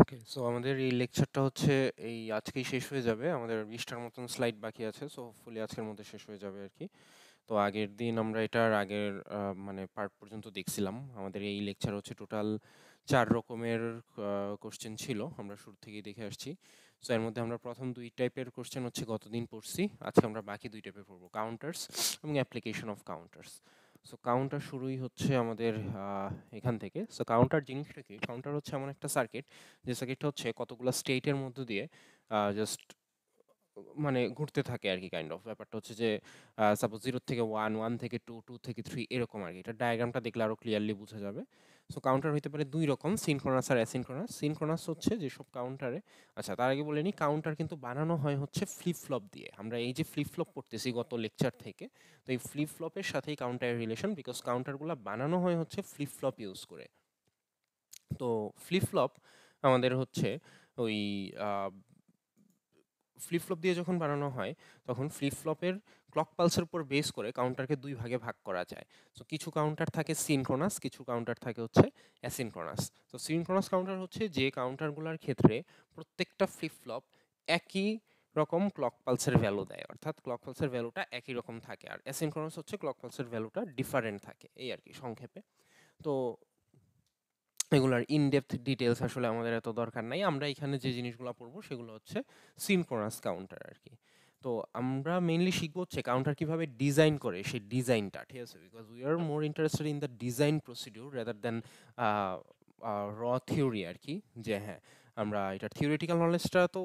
Okay so আমাদের এই লেকচারটা হচ্ছে এই আজকেই শেষ হয়ে যাবে আমাদের বিশটার মতন স্লাইড বাকি আছে সো হোপফুলি আজকের মধ্যে শেষ হয়ে যাবে আর কি তো আগের দিন আমরা এটার আগের মানে পার্ট পর্যন্ত দেখছিলাম আমাদের এই লেকচার হচ্ছে টোটাল চার রকমের কোশ্চেন ছিল আমরা শুরু থেকেই দেখে আসছি সো এর মধ্যে আমরা প্রথম দুই টাইপের কোশ্চেন হচ্ছে গতদিন পড়ছি আজকে আমরা বাকি দুই টাইপের পড়বো কাউন্টার্স এবং application of counters so counter শুরুই হচ্ছে আমাদের এখান থেকে সো কাউন্টার জিনিসটা কি কাউন্টার হচ্ছে এমন একটা সার্কিট যে সার্কিটটা হচ্ছে কতগুলো স্টেটের মধ্য দিয়ে জাস্ট মানে ঘুরতে থাকে আর কি কাইন্ড অফ ব্যাপারটা হচ্ছে যে সাপোজ জিরো থেকে ওয়ান ওয়ান থেকে টু টু থেকে থ্রি এরকম আর কি এটা ডায়াগ্রামটা দেখলে আরও ক্লিয়ারলি বোঝা যাবে সো কাউন্টার হতে পারে দুই রকম সিনক্রোনাস আর অ্যাসিনক্রোনাস সিনক্রোনাস হচ্ছে যেসব কাউন্টারে আচ্ছা তার আগে বলে নিই কাউন্টার কিন্তু বানানো হয় হচ্ছে ফ্লিপ ফ্লপ দিয়ে আমরা এই যে ফ্লিপ ফ্লপ পড়তেছি গত লেকচার থেকে তো এই ফ্লিপ ফ্লপের সাথেই কাউন্টারের রিলেশন বিকজ কাউন্টারগুলো বানানো হয় হচ্ছে ফ্লিপ ফ্লপ ইউজ করে তো ফ্লিপ ফ্লপ আমাদের হচ্ছে ওই ফ্লিপ ফ্লপ দিয়ে যখন বানানো হয় তখন ফ্লিপ ফ্লপের ক্লক পালসের উপর বেস করে কাউন্টারকে দুই ভাগে ভাগ করা যায় সো কিছু কাউন্টার থাকে সিনক্রোনাস কিছু কাউন্টার থাকে হচ্ছে অ্যাসিনক্রোনাস তো সিনক্রোনাস কাউন্টার হচ্ছে যে কাউন্টারগুলোর ক্ষেত্রে প্রত্যেকটা ফ্লিপ ফ্লপ একই রকম ক্লক পালসের ভ্যালু দেয় অর্থাৎ ক্লক পালসের ভ্যালুটা একই রকম থাকে আর অ্যাসিনক্রোনাস হচ্ছে ক্লক পালসের ভ্যালুটা ডিফারেন্ট থাকে এই আর কি সংক্ষেপে তো এগুলোর ইনডেপথ ডিটেলস আসলে আমাদের এত দরকার নাই আমরা এখানে যে জিনিসগুলো পড়বো সেগুলো হচ্ছে সিনক্রোনাস কাউন্টার আর কি তো আমরা মেইনলি শিখবো হচ্ছে কাউন্টার কিভাবে ডিজাইন করে সেই ডিজাইনটা ঠিক আছে because we are more interested in the design procedure rather than র থিওরি আর কি যে হ্যাঁ আমরা এটার থিওরিটিক্যাল নলেজটা তো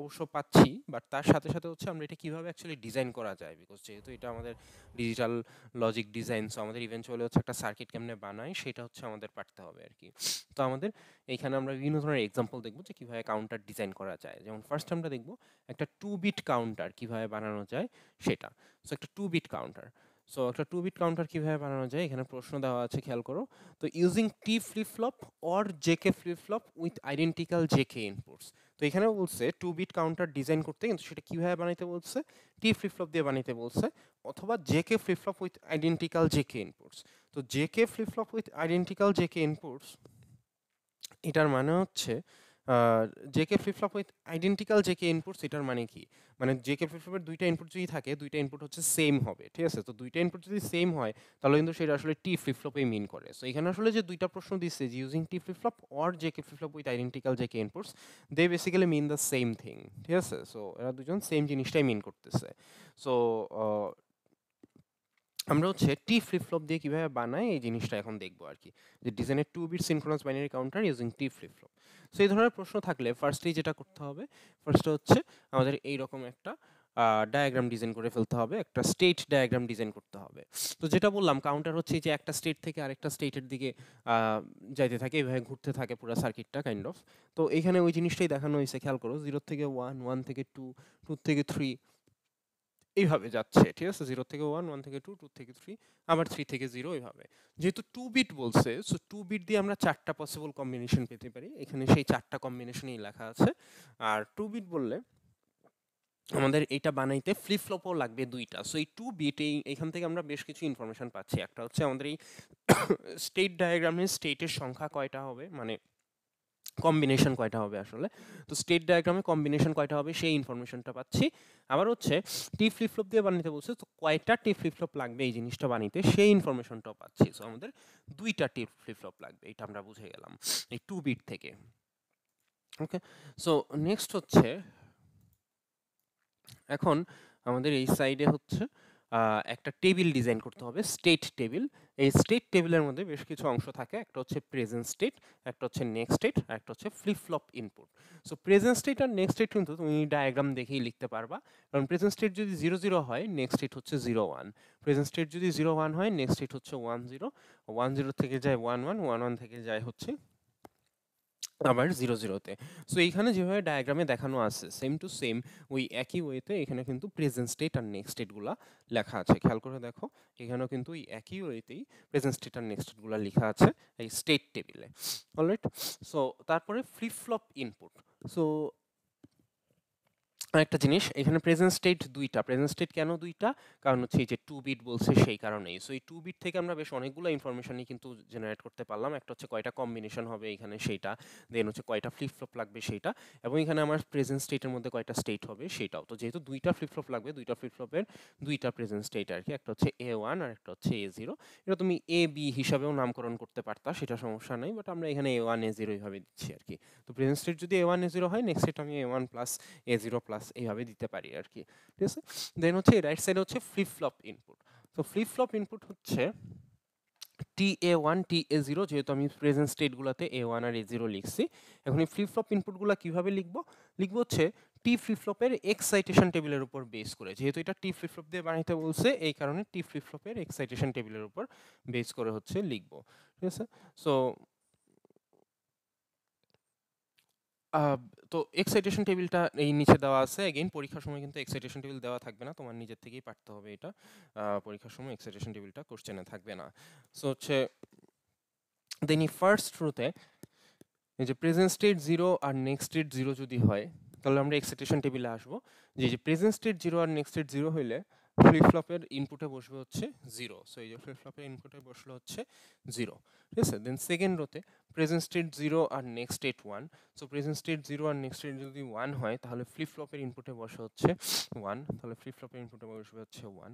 অবশ্য পাচ্ছি বাট তার সাথে সাথে হচ্ছে আমরা এটা কীভাবে অ্যাকচুয়ালি ডিজাইন করা যায় বিকজ যেহেতু এটা আমাদের ডিজিটাল লজিক ডিজাইন সো আমাদের ইভেন্টুয়ালি হচ্ছে একটা সার্কিট কেমনে বানায় সেটা হচ্ছে আমাদের পারতে হবে আর কি তো আমাদের এখানে আমরা বিভিন্ন ধরনের এক্সাম্পল দেখবো যে কীভাবে কাউন্টার ডিজাইন করা যায় যেমন ফার্স্ট আমরা দেখবো একটা টু বিট কাউন্টার কীভাবে বানানো যায় সেটা সো একটা টু বিট কাউন্টার সো একটা টু বিট কাউন্টার কীভাবে বানানো যায় এখানে প্রশ্ন দেওয়া আছে খেয়াল করো তো using T flip flop or J K flip flop with identical J K inputs তো এখানে বলছে টু বিট কাউন্টার ডিজাইন করতে কিন্তু সেটা কীভাবে বানাইতে বলছে টি ফ্লিপফ্লপ দিয়ে বানাইতে বলছে অথবা J K flip flop with identical J K inputs তো J K flip flop with identical J K inputs এটার মানে হচ্ছে J K flip flop with identical J K input এটার মানে কি মানে জেকে ফ্লিপফ্লপের দুইটা ইনপুট যদি থাকে দুইটা ইনপুট হচ্ছে সেম হবে ঠিক আছে তো দুইটা ইনপুট যদি সেম হয় তাহলে কিন্তু সেটা আসলে টি ফ্লিপফ্লপে মিন করে সো এখানে আসলে যে দুইটা প্রশ্ন দিচ্ছে যে using T flip flop or J K flip flop with identical J K inputs they basically mean the same thing ঠিক আছে সো এরা দুজন সেম জিনিসটাই মিন করতেছে সো আমরা হচ্ছে টি ফ্লিপ ফ্লপ দিয়ে কীভাবে বানাই এই জিনিসটা এখন দেখবো আর কি যে ডিজাইনের two bit synchronous binary counter using T flip flop so এই ধরনের প্রশ্ন থাকলে ফার্স্টেই যেটা করতে হবে ফার্স্ট হচ্ছে আমাদের এই রকম একটা ডায়াগ্রাম ডিজাইন করে ফেলতে হবে একটা স্টেট ডায়াগ্রাম ডিজাইন করতে হবে তো যেটা বললাম কাউন্টার হচ্ছে যে একটা স্টেট থেকে আরেকটা স্টেটের দিকে যাইতে থাকে এইভাবে ঘুরতে থাকে পুরো সার্কিটটা কাইন্ড অফ তো এখানে ওই জিনিসটাই দেখানো হয়েছে খেয়াল করো জিরো থেকে ওয়ান ওয়ান থেকে টু টু থেকে থ্রি এইভাবে যাচ্ছে ঠিক আছে জিরো থেকে ওয়ান ওয়ান থেকে টু টু থেকে থ্রি আবার থ্রি থেকে জিরো এইভাবে যেহেতু টু বিট বলছে সো টু বিট দিয়ে আমরা চারটা পসিবল কম্বিনেশন পেতে পারি এখানে সেই চারটা কম্বিনেশনই লেখা আছে আর টু বিট বললে আমাদের এটা বানাইতে ফ্লিপ ফ্লপও লাগবে দুইটা সো এই টু বিট এই এখান থেকে আমরা বেশ কিছু ইনফরমেশান পাচ্ছি একটা হচ্ছে আমাদের এই স্টেট ডায়াগ্রামে স্টেটের সংখ্যা কয়টা হবে মানে কম্বিনেশন কয়টা হবে আসলে তো স্টেট ডায়াগ্রামে কম্বিনেশন কয়টা হবে সেই ইনফরমেশনটা পাচ্ছি আবার হচ্ছে টি ফ্লিপ ফ্লপ দিয়ে বানাতে বলছে তো কয়টা টি ফ্লিপ ফ্লপ লাগবে এই জিনিসটা বানাতে সেই ইনফরমেশনটাও পাচ্ছি সো আমাদের দুইটা টি ফ্লিপ ফ্লপ লাগবে এটা আমরা বুঝে গেলাম এই টু বিট থেকে ওকে সো নেক্সট হচ্ছে এখন আমাদের এই সাইডে হচ্ছে একটা টেবিল ডিজাইন করতে হবে স্টেট টেবিল এই স্টেট টেবিলের মধ্যে বেশ কিছু অংশ থাকে একটা হচ্ছে প্রেজেন্ট স্টেট একটা হচ্ছে নেক্সট স্টেট আর একটা হচ্ছে flip flop input so present state আর নেক্সট স্টেট কিন্তু তুমি ডায়াগ্রাম দেখেই লিখতে পারবা কারণ প্রেজেন্ট স্টেট যদি জিরো জিরো হয় নেক্সট স্টেট হচ্ছে জিরো ওয়ান প্রেজেন্ট স্টেট যদি জিরো ওয়ান হয় নেক্সট স্টেট হচ্ছে ওয়ান জিরো ওয়ান জিরো থেকে যায় ওয়ান ওয়ান ওয়ান ওয়ান থেকে যায় হচ্ছে আবার জিরো জিরোতে সো এইখানে যেভাবে ডায়াগ্রামে দেখানো আছে সেম টু সেম ওই একই ওয়েতে এখানে কিন্তু প্রেজেন্ট স্টেট আর নেক্সট স্টেটগুলো লেখা আছে খেয়াল করে দেখো এখানেও কিন্তু ওই একই ওয়েতেই প্রেজেন্ট স্টেট আর নেক্সট স্টেটগুলো লেখা আছে এই স্টেট টেবিলে অলরাইট সো তারপরে ফ্লিপ ফ্লপ ইনপুট সো একটা জিনিস এখানে প্রেজেন্ট স্টেট দুইটা প্রেজেন্ট স্টেট কেন দুইটা কারণ হচ্ছে এই যে টু বিট বলছে সেই কারণেই সো এই টু বিট থেকে আমরা বেশ অনেকগুলো ইনফরমেশনই কিন্তু জেনারেট করতে পারলাম একটা হচ্ছে কয়টা কম্বিনেশন হবে এখানে সেইটা দেন হচ্ছে কয়টা ফ্লিপ ফ্লপ লাগবে সেইটা এবং এখানে আমার প্রেজেন্ট স্টেটের মধ্যে কয়টা স্টেট হবে সেটাও তো যেহেতু দুইটা ফ্লিপ ফ্লপ লাগবে দুইটা ফ্লিপ ফ্লপের দুইটা প্রেজেন্ট স্টেট আর কি একটা হচ্ছে এ ওয়ান আর একটা হচ্ছে এ জিরো এটা তুমি এ বি হিসাবেও নামকরণ করতে পারতা সেটা সমস্যা নেই বাট আমরা এখানে এ ওয়ান এ জিরো এইভাবে দিচ্ছি আর কি তো প্রেজেন্ট স্টেট যদি এ ওয়ান এ জিরো হয় নেক্সট স্টেট আমি A one plus A zero plus এইভাবে দিতে পারি আর কি ঠিক আছে দেন হচ্ছে রাইট সাইডে হচ্ছে ফ্লিপ ফ্লপ ইনপুট তো ফ্লিপ ফ্লপ ইনপুট হচ্ছে T A one T A zero যেহেতু আমি প্রেজেন্ট স্টেটগুলোতে এ ওয়ান আর এ জিরো লিখছি এখন এই ফ্লিপ ফ্লপ ইনপুটগুলো কীভাবে লিখব লিখব হচ্ছে টি ফ্লিপফ্লপের এক্সাইটেশন টেবিলের উপর বেস করে যেহেতু এটা টি ফ্লিপফ্লপ দিয়ে বানাইতে বলছে এই কারণে টি ফ্লিপফ্লপের এক্সাইটেশন টেবিলের উপর বেস করে হচ্ছে লিখব ঠিক আছে সো তো এক্সাইটেশন টেবিলটা এই নিচে দেওয়া আছে এগেইন পরীক্ষার সময় কিন্তু এক্সাইটেশন টেবিল দেওয়া থাকবে না তোমার নিজের থেকেই পারতে হবে এটা পরীক্ষার সময় এক্সাইটেশন টেবিলটা কোশ্চেনে থাকবে না সো হচ্ছে দেনি ফার্স্ট রুতে এই যে প্রেজেন্ট স্টেট জিরো আর নেক্সট স্টেট জিরো যদি হয় তাহলে আমরা এক্সাইটেশন টেবিলে আসবো যে যে প্রেজেন্ট স্টেট জিরো আর নেক্সট স্টেট জিরো হইলে ফ্লিপফ্লপের ইনপুটে বসবে হচ্ছে জিরো সো এই যে ফ্লিপফ্লপের ইনপুটে বসলো হচ্ছে জিরো ঠিক আছে দেন সেকেন্ড রোতে প্রেজেন্ট স্টেট জিরো আর next state one so present state zero আর নেক্সট স্টেট যদি ওয়ান হয় তাহলে ফ্লিপফ্লপের ইনপুটে বসে হচ্ছে ওয়ান তাহলে ফ্লিপফ্লপের ইনপুটে বসবে হচ্ছে one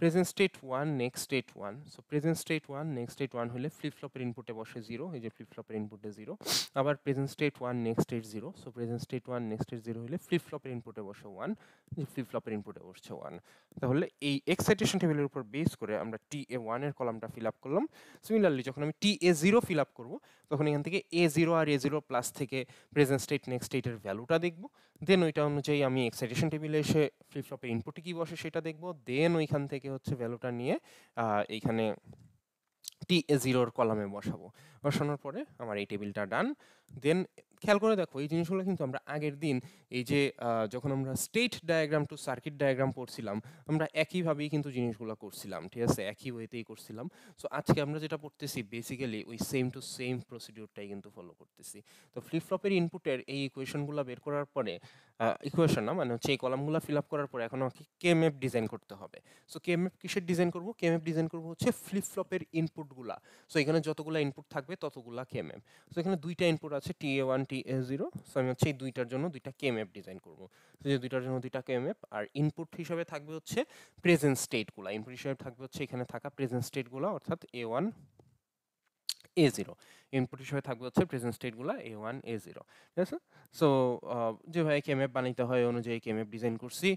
present state one next state one so present state one next state one হলে ফ্লিপ ইনপুটে বসে জিরো এই যে ফ্লিপ ইনপুটে জিরো আবার present state one next state zero so present state one next state zero হলে flip ফ্লপের ইনপুটে বসে ওয়ান যে ফ্লিপ ইনপুটে বসছে ওয়ান তাহলে এই এক্সাইটেশন টেবিলের উপর বেস করে আমরা টি এ ওয়ানের কলামটা ফিল আপ করলাম সিমিলারলি যখন আমি T A zero fill up করবো তখন এখান থেকে এ জিরো আর এ জিরো প্লাস থেকে প্রেজেন্ট স্টেট নেক্সট স্টেটের ভ্যালুটা দেখব দেন ওইটা অনুযায়ী আমি এক্সাইটেশন টেবিলে এসে ফ্লিপফ্লপের ইনপুটে কী বসে সেটা দেখব দেন ওইখান থেকে হচ্ছে ভ্যালুটা নিয়ে এইখানে টি এ জিরোর কলামে বসাবো বসানোর পরে আমার এই টেবিলটা ডান দেন খেয়াল করে দেখো এই জিনিসগুলো কিন্তু আমরা আগের দিন এই যে যখন আমরা state diagram to circuit diagram পড়ছিলাম আমরা একইভাবেই কিন্তু জিনিসগুলো করছিলাম ঠিক আছে একই ওয়েতেই করছিলাম সো আজকে আমরা যেটা পড়তেছি বেসিক্যালি ওই সেম টু সেম প্রসিডিউরটাই কিন্তু ফলো করতেছি তো ফ্লিপফ্লপের ইনপুটের এই ইকুয়েশনগুলো বের করার পরে ইকুয়েশন না মানে হচ্ছে এই কলামগুলো ফিল আপ করার পরে এখন আমাকে এফ ডিজাইন করতে হবে সো এফ কিসের ডিজাইন করবো এফ ডিজাইন করবো হচ্ছে ফ্লিপফ্লপের ইনপুটগুলা সো এখানে যতগুলো ইনপুট থাকবে থাকবে ততগুলা কেএমএম তো এখানে দুইটা ইনপুট আছে T A one T A zero so আমি হচ্ছে এই দুইটার জন্য দুইটা কেএমএফ ডিজাইন করবো যে দুইটার জন্য দুইটা কেএমএফ আর ইনপুট হিসাবে থাকবে হচ্ছে প্রেজেন্ট স্টেটগুলো ইনপুট হিসাবে থাকবে হচ্ছে এখানে থাকা প্রেজেন্ট স্টেটগুলো অর্থাৎ A one A zero input হিসেবে থাকবে হচ্ছে প্রেজেন্ট স্টেটগুলো এ ওয়ান এ জিরো ঠিক আছে সো যেভাবে কেমএফ বানাইতে হয় অনুযায়ী কেমএফ ডিজাইন করছি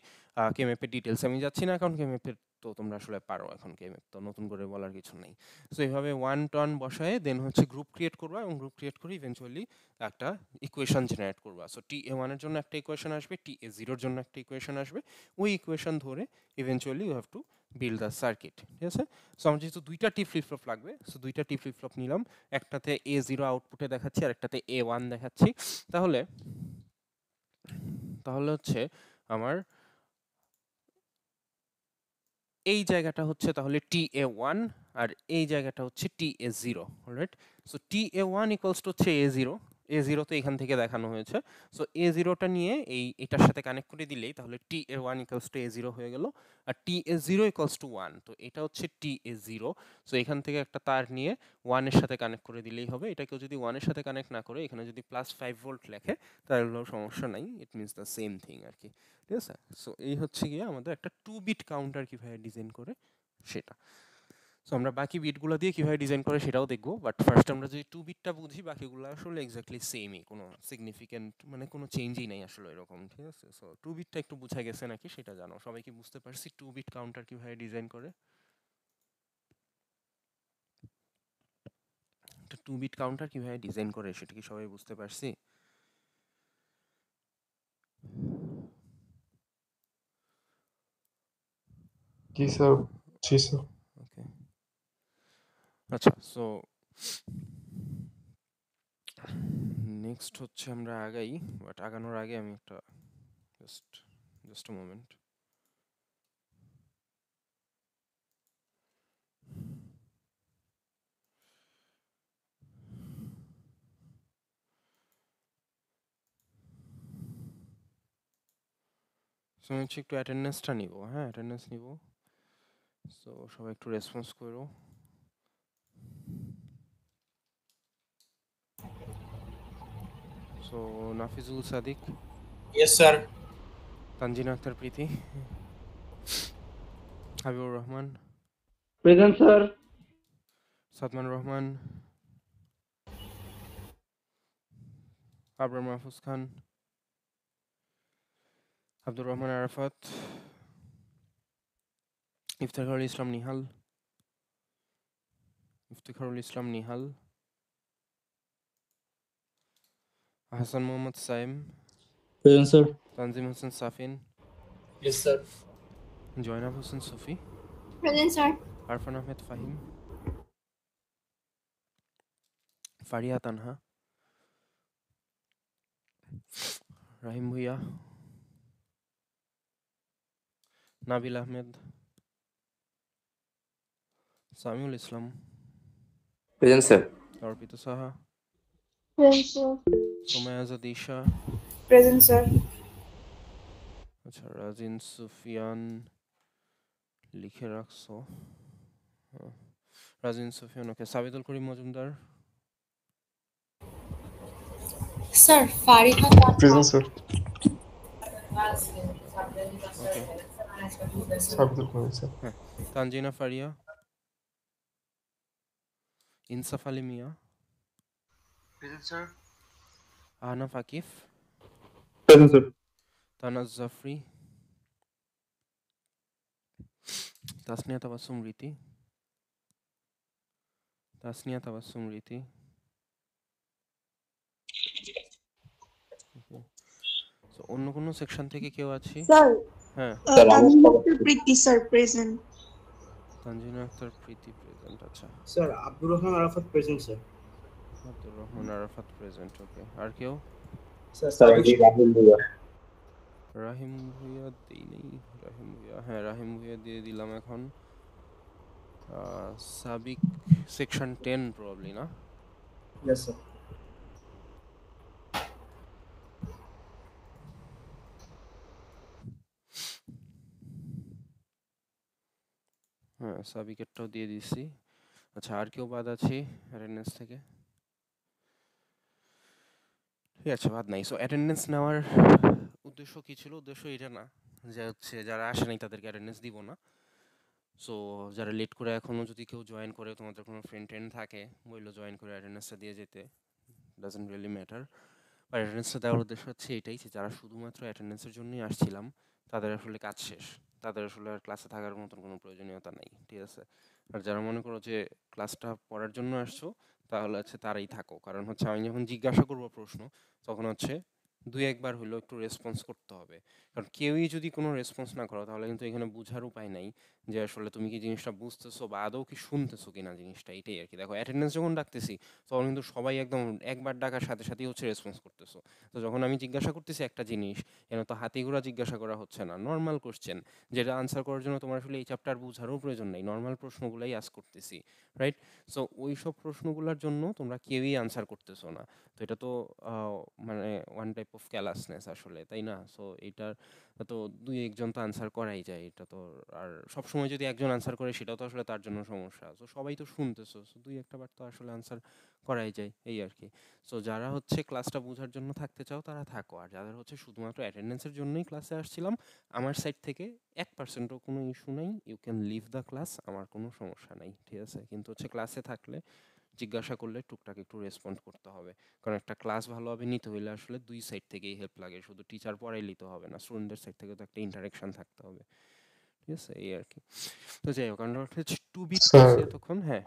কেমএফের ডিটেলস আমি যাচ্ছি না কারণ কেমএফের তো তোমরা আসলে পারো এখন কেমএফ তো নতুন করে বলার কিছু নেই সো এইভাবে ওয়ান টন বসায় দেন হচ্ছে গ্রুপ ক্রিয়েট করবো এবং গ্রুপ ক্রিয়েট করে ইভেনচুয়ালি একটা ইকুয়েশন জেনারেট করবো সো টি এ ওয়ানের জন্য একটা ইকুয়েশন আসবে টি এ জিরোর জন্য একটা ইকুয়েশন আসবে ওই ইকুয়েশন ধরে eventually you have to build the circuit ঠিক আছে সো আমার যেহেতু দুইটা টি ফ্লিপ লাগবে সো দুইটা টি ফ্লিপ নিলাম একটাতে এ জিরো আউটপুটে দেখাচ্ছি আর একটাতে এ ওয়ান দেখাচ্ছি তাহলে তাহলে হচ্ছে আমার এই জায়গাটা হচ্ছে তাহলে টি এ ওয়ান আর এই জায়গাটা হচ্ছে T A zero right so T A one equals to হচ্ছে এ জিরো এ জিরো তো এখান থেকে দেখানো হয়েছে সো এ জিরোটা নিয়ে এই এটার সাথে কানেক্ট করে দিলেই তাহলে T A one equals to A zero হয়ে গেল আর T A zero equals to one তো এটা হচ্ছে টি এ জিরো সো এখান থেকে একটা তার নিয়ে ওয়ানের সাথে কানেক্ট করে দিলেই হবে এটাকেও যদি ওয়ানের সাথে কানেক্ট না করে এখানে যদি প্লাস ফাইভ ভোল্ট লেখে তাহলেও সমস্যা নাই it means the same thing আর কি ঠিক আছে সো এই হচ্ছে গিয়ে আমাদের একটা টু বিট কাউন্টার কীভাবে ডিজাইন করে সেটা তো আমরা বাকি বিটগুলো দিয়ে কীভাবে ডিজাইন করে সেটাও দেখবো বাট ফার্স্ট আমরা যদি টু বিটটা বুঝি বাকিগুলো আসলে এক্স্যাক্টলি সেমই কোনো সিগনিফিক্যান্ট মানে কোনো চেঞ্জই নেই আসলে এরকম ঠিক আছে সো টু বিটটা একটু বোঝা গেছে নাকি সেটা জানো সবাই কি বুঝতে পারছি টু বিট কাউন্টার কীভাবে ডিজাইন করে একটা টু বিট কাউন্টার কীভাবে ডিজাইন করে সেটা কি সবাই বুঝতে পারছি কি স্যার জি স্যার আচ্ছা সো নেক্সট হচ্ছে আমরা আগাই বাট আগানোর আগে আমি একটা জাস্ট জাস্ট আ মোমেন্ট হচ্ছে একটু অ্যাটেন্ডেন্সটা নিব হ্যাঁ অ্যাটেন্ডেন্স নিব সো সবাই একটু রেসপন্স করো तो नफीज उसादिक यस सर तंजिनाক্তার Priti Abir Rahman present sir Satman Rahman Abir Mahbub Khan Abdur Rahman Arafat Iftekharul Islam Nihal Iftekharul Islam Nihal Hasan Mohammad Saim present sir Tanzim Hasan Safin yes sir Zainab Hussain Sufi present sir Arfan Ahmed Fahim Faria Tanha Rahim भैया Nabil Ahmed Samiul Islam present sir Arpita Saha Present, sir. Sumaya Zadisha. Present, sir. আচ্ছা রাজিন সুফিয়ান লিখে রাখছো Razin Sufian okay Sabidul Karim Majumder sir Fariha present sir Sabidul Karim sir Tanjina Faria Insaf Ali মিয়া Present, sir. Anaf uh, Akif. Present, sir. Tanaz Zafri. Tasnia Tawassum Riti. Tasnia Tawassum Riti. তো অন্য কোন section থেকে কেউ আছে স্যার হ্যাঁ Tanjina Akter Priti sir present Tanjina Akter Priti present আচ্ছা sir Abdur Rahman Arafat present sir Abdur Rahman Arafat present okay আর কেউ রাহিম ভুইয়া দিই নেই রাহিম ভুইয়া হ্যাঁ রাহিম ভুইয়া দিয়ে দিলাম এখন সাবিক সেকশন টেন প্রবলি না Yes, sir. হ্যাঁ সাবিকেটটাও দিয়ে দিছি আচ্ছা আর কেউ বাদ আছে রেনেস থেকে ঠিক আছে বাদ নাই সো অ্যাটেন্ডেন্স নেওয়ার উদ্দেশ্য কী ছিল উদ্দেশ্য এটা না যে হচ্ছে যারা আসে নাই তাদেরকে অ্যাটেন্ডেন্স দিব না সো যারা লেট করে এখনও যদি কেউ জয়েন করে তোমাদের কোনো ফ্রেন্ড ট্রেন্ড থাকে বললো জয়েন করে অ্যাটেন্ডেন্সটা দিয়ে যেতে ডাজেন্ট রিয়েলি ম্যাটার বা অ্যাটেন্ডেন্সটা দেওয়ার উদ্দেশ্য হচ্ছে এটাই যে যারা শুধুমাত্র অ্যাটেন্ডেন্সের জন্যই আসছিলাম তাদের আসলে কাজ শেষ তাদের আসলে আর ক্লাসে থাকার মতন কোনো প্রয়োজনীয়তা নেই ঠিক আছে আর যারা মনে করো যে ক্লাসটা পড়ার জন্য আসছো তাহলে হচ্ছে তারাই থাকো কারণ হচ্ছে আমি যখন জিজ্ঞাসা করবো প্রশ্ন তখন হচ্ছে দুই একবার হলেও একটু রেসপন্স করতে হবে কারণ কেউই যদি কোনো রেসপন্স না করো তাহলে কিন্তু এখানে বোঝার উপায় নাই যে আসলে তুমি কি জিনিসটা বুঝতেছো বা আদৌ কি শুনতেছো কি না জিনিসটা এটাই আর কি দেখো অ্যাটেন্ডেন্স যখন ডাকতেছি তখন কিন্তু সবাই একদম একবার ডাকার সাথে সাথেই হচ্ছে রেসপন্স করতেছো তো যখন আমি জিজ্ঞাসা করতেছি একটা জিনিস কেন তো হাতি ঘোড়া জিজ্ঞাসা করা হচ্ছে না নর্মাল কোশ্চেন যেটা আনসার করার জন্য তোমার আসলে এই চ্যাপ্টার বোঝারও প্রয়োজন নেই নর্মাল প্রশ্নগুলোই আস করতেছি রাইট সো ওই সব প্রশ্নগুলোর জন্য তোমরা কেউই আনসার করতেছো না তো এটা তো মানে ডিফারেন্ট টাইপ অফ ক্যালাসনেস আসলে তাই না সো এটা তো দুই একজন তো আনসার করাই যায় এটা তো আর সবসময় যদি একজন আনসার করে সেটাও তো আসলে তার জন্য সমস্যা সো সবাই তো শুনতেছো সো দুই একটা বার তো আসলে আনসার করাই যায় এই আর কি সো যারা হচ্ছে ক্লাসটা বোঝার জন্য থাকতে চাও তারা থাকো আর যাদের হচ্ছে শুধুমাত্র অ্যাটেন্ডেন্সের জন্যই ক্লাসে আসছিলাম আমার সাইড থেকে এক পার্সেন্টও কোনো ইস্যু নাই you can leave the class আমার কোনো সমস্যা নাই ঠিক আছে কিন্তু হচ্ছে ক্লাসে থাকলে জিজ্ঞাসা করলে টুকটাক একটু রেসপন্ড করতে হবে কারণ একটা ক্লাস ভালোভাবে নিতে হইলে আসলে দুই সাইড থেকেই হেল্প লাগে শুধু টিচার পড়াই নিতে হবে না স্টুডেন্টদের সাইড থেকে তো একটা ইন্টারেকশন থাকতে হবে ঠিক আছে এই আর কি তো যাই হোক আমরা হচ্ছে টু বি তখন হ্যাঁ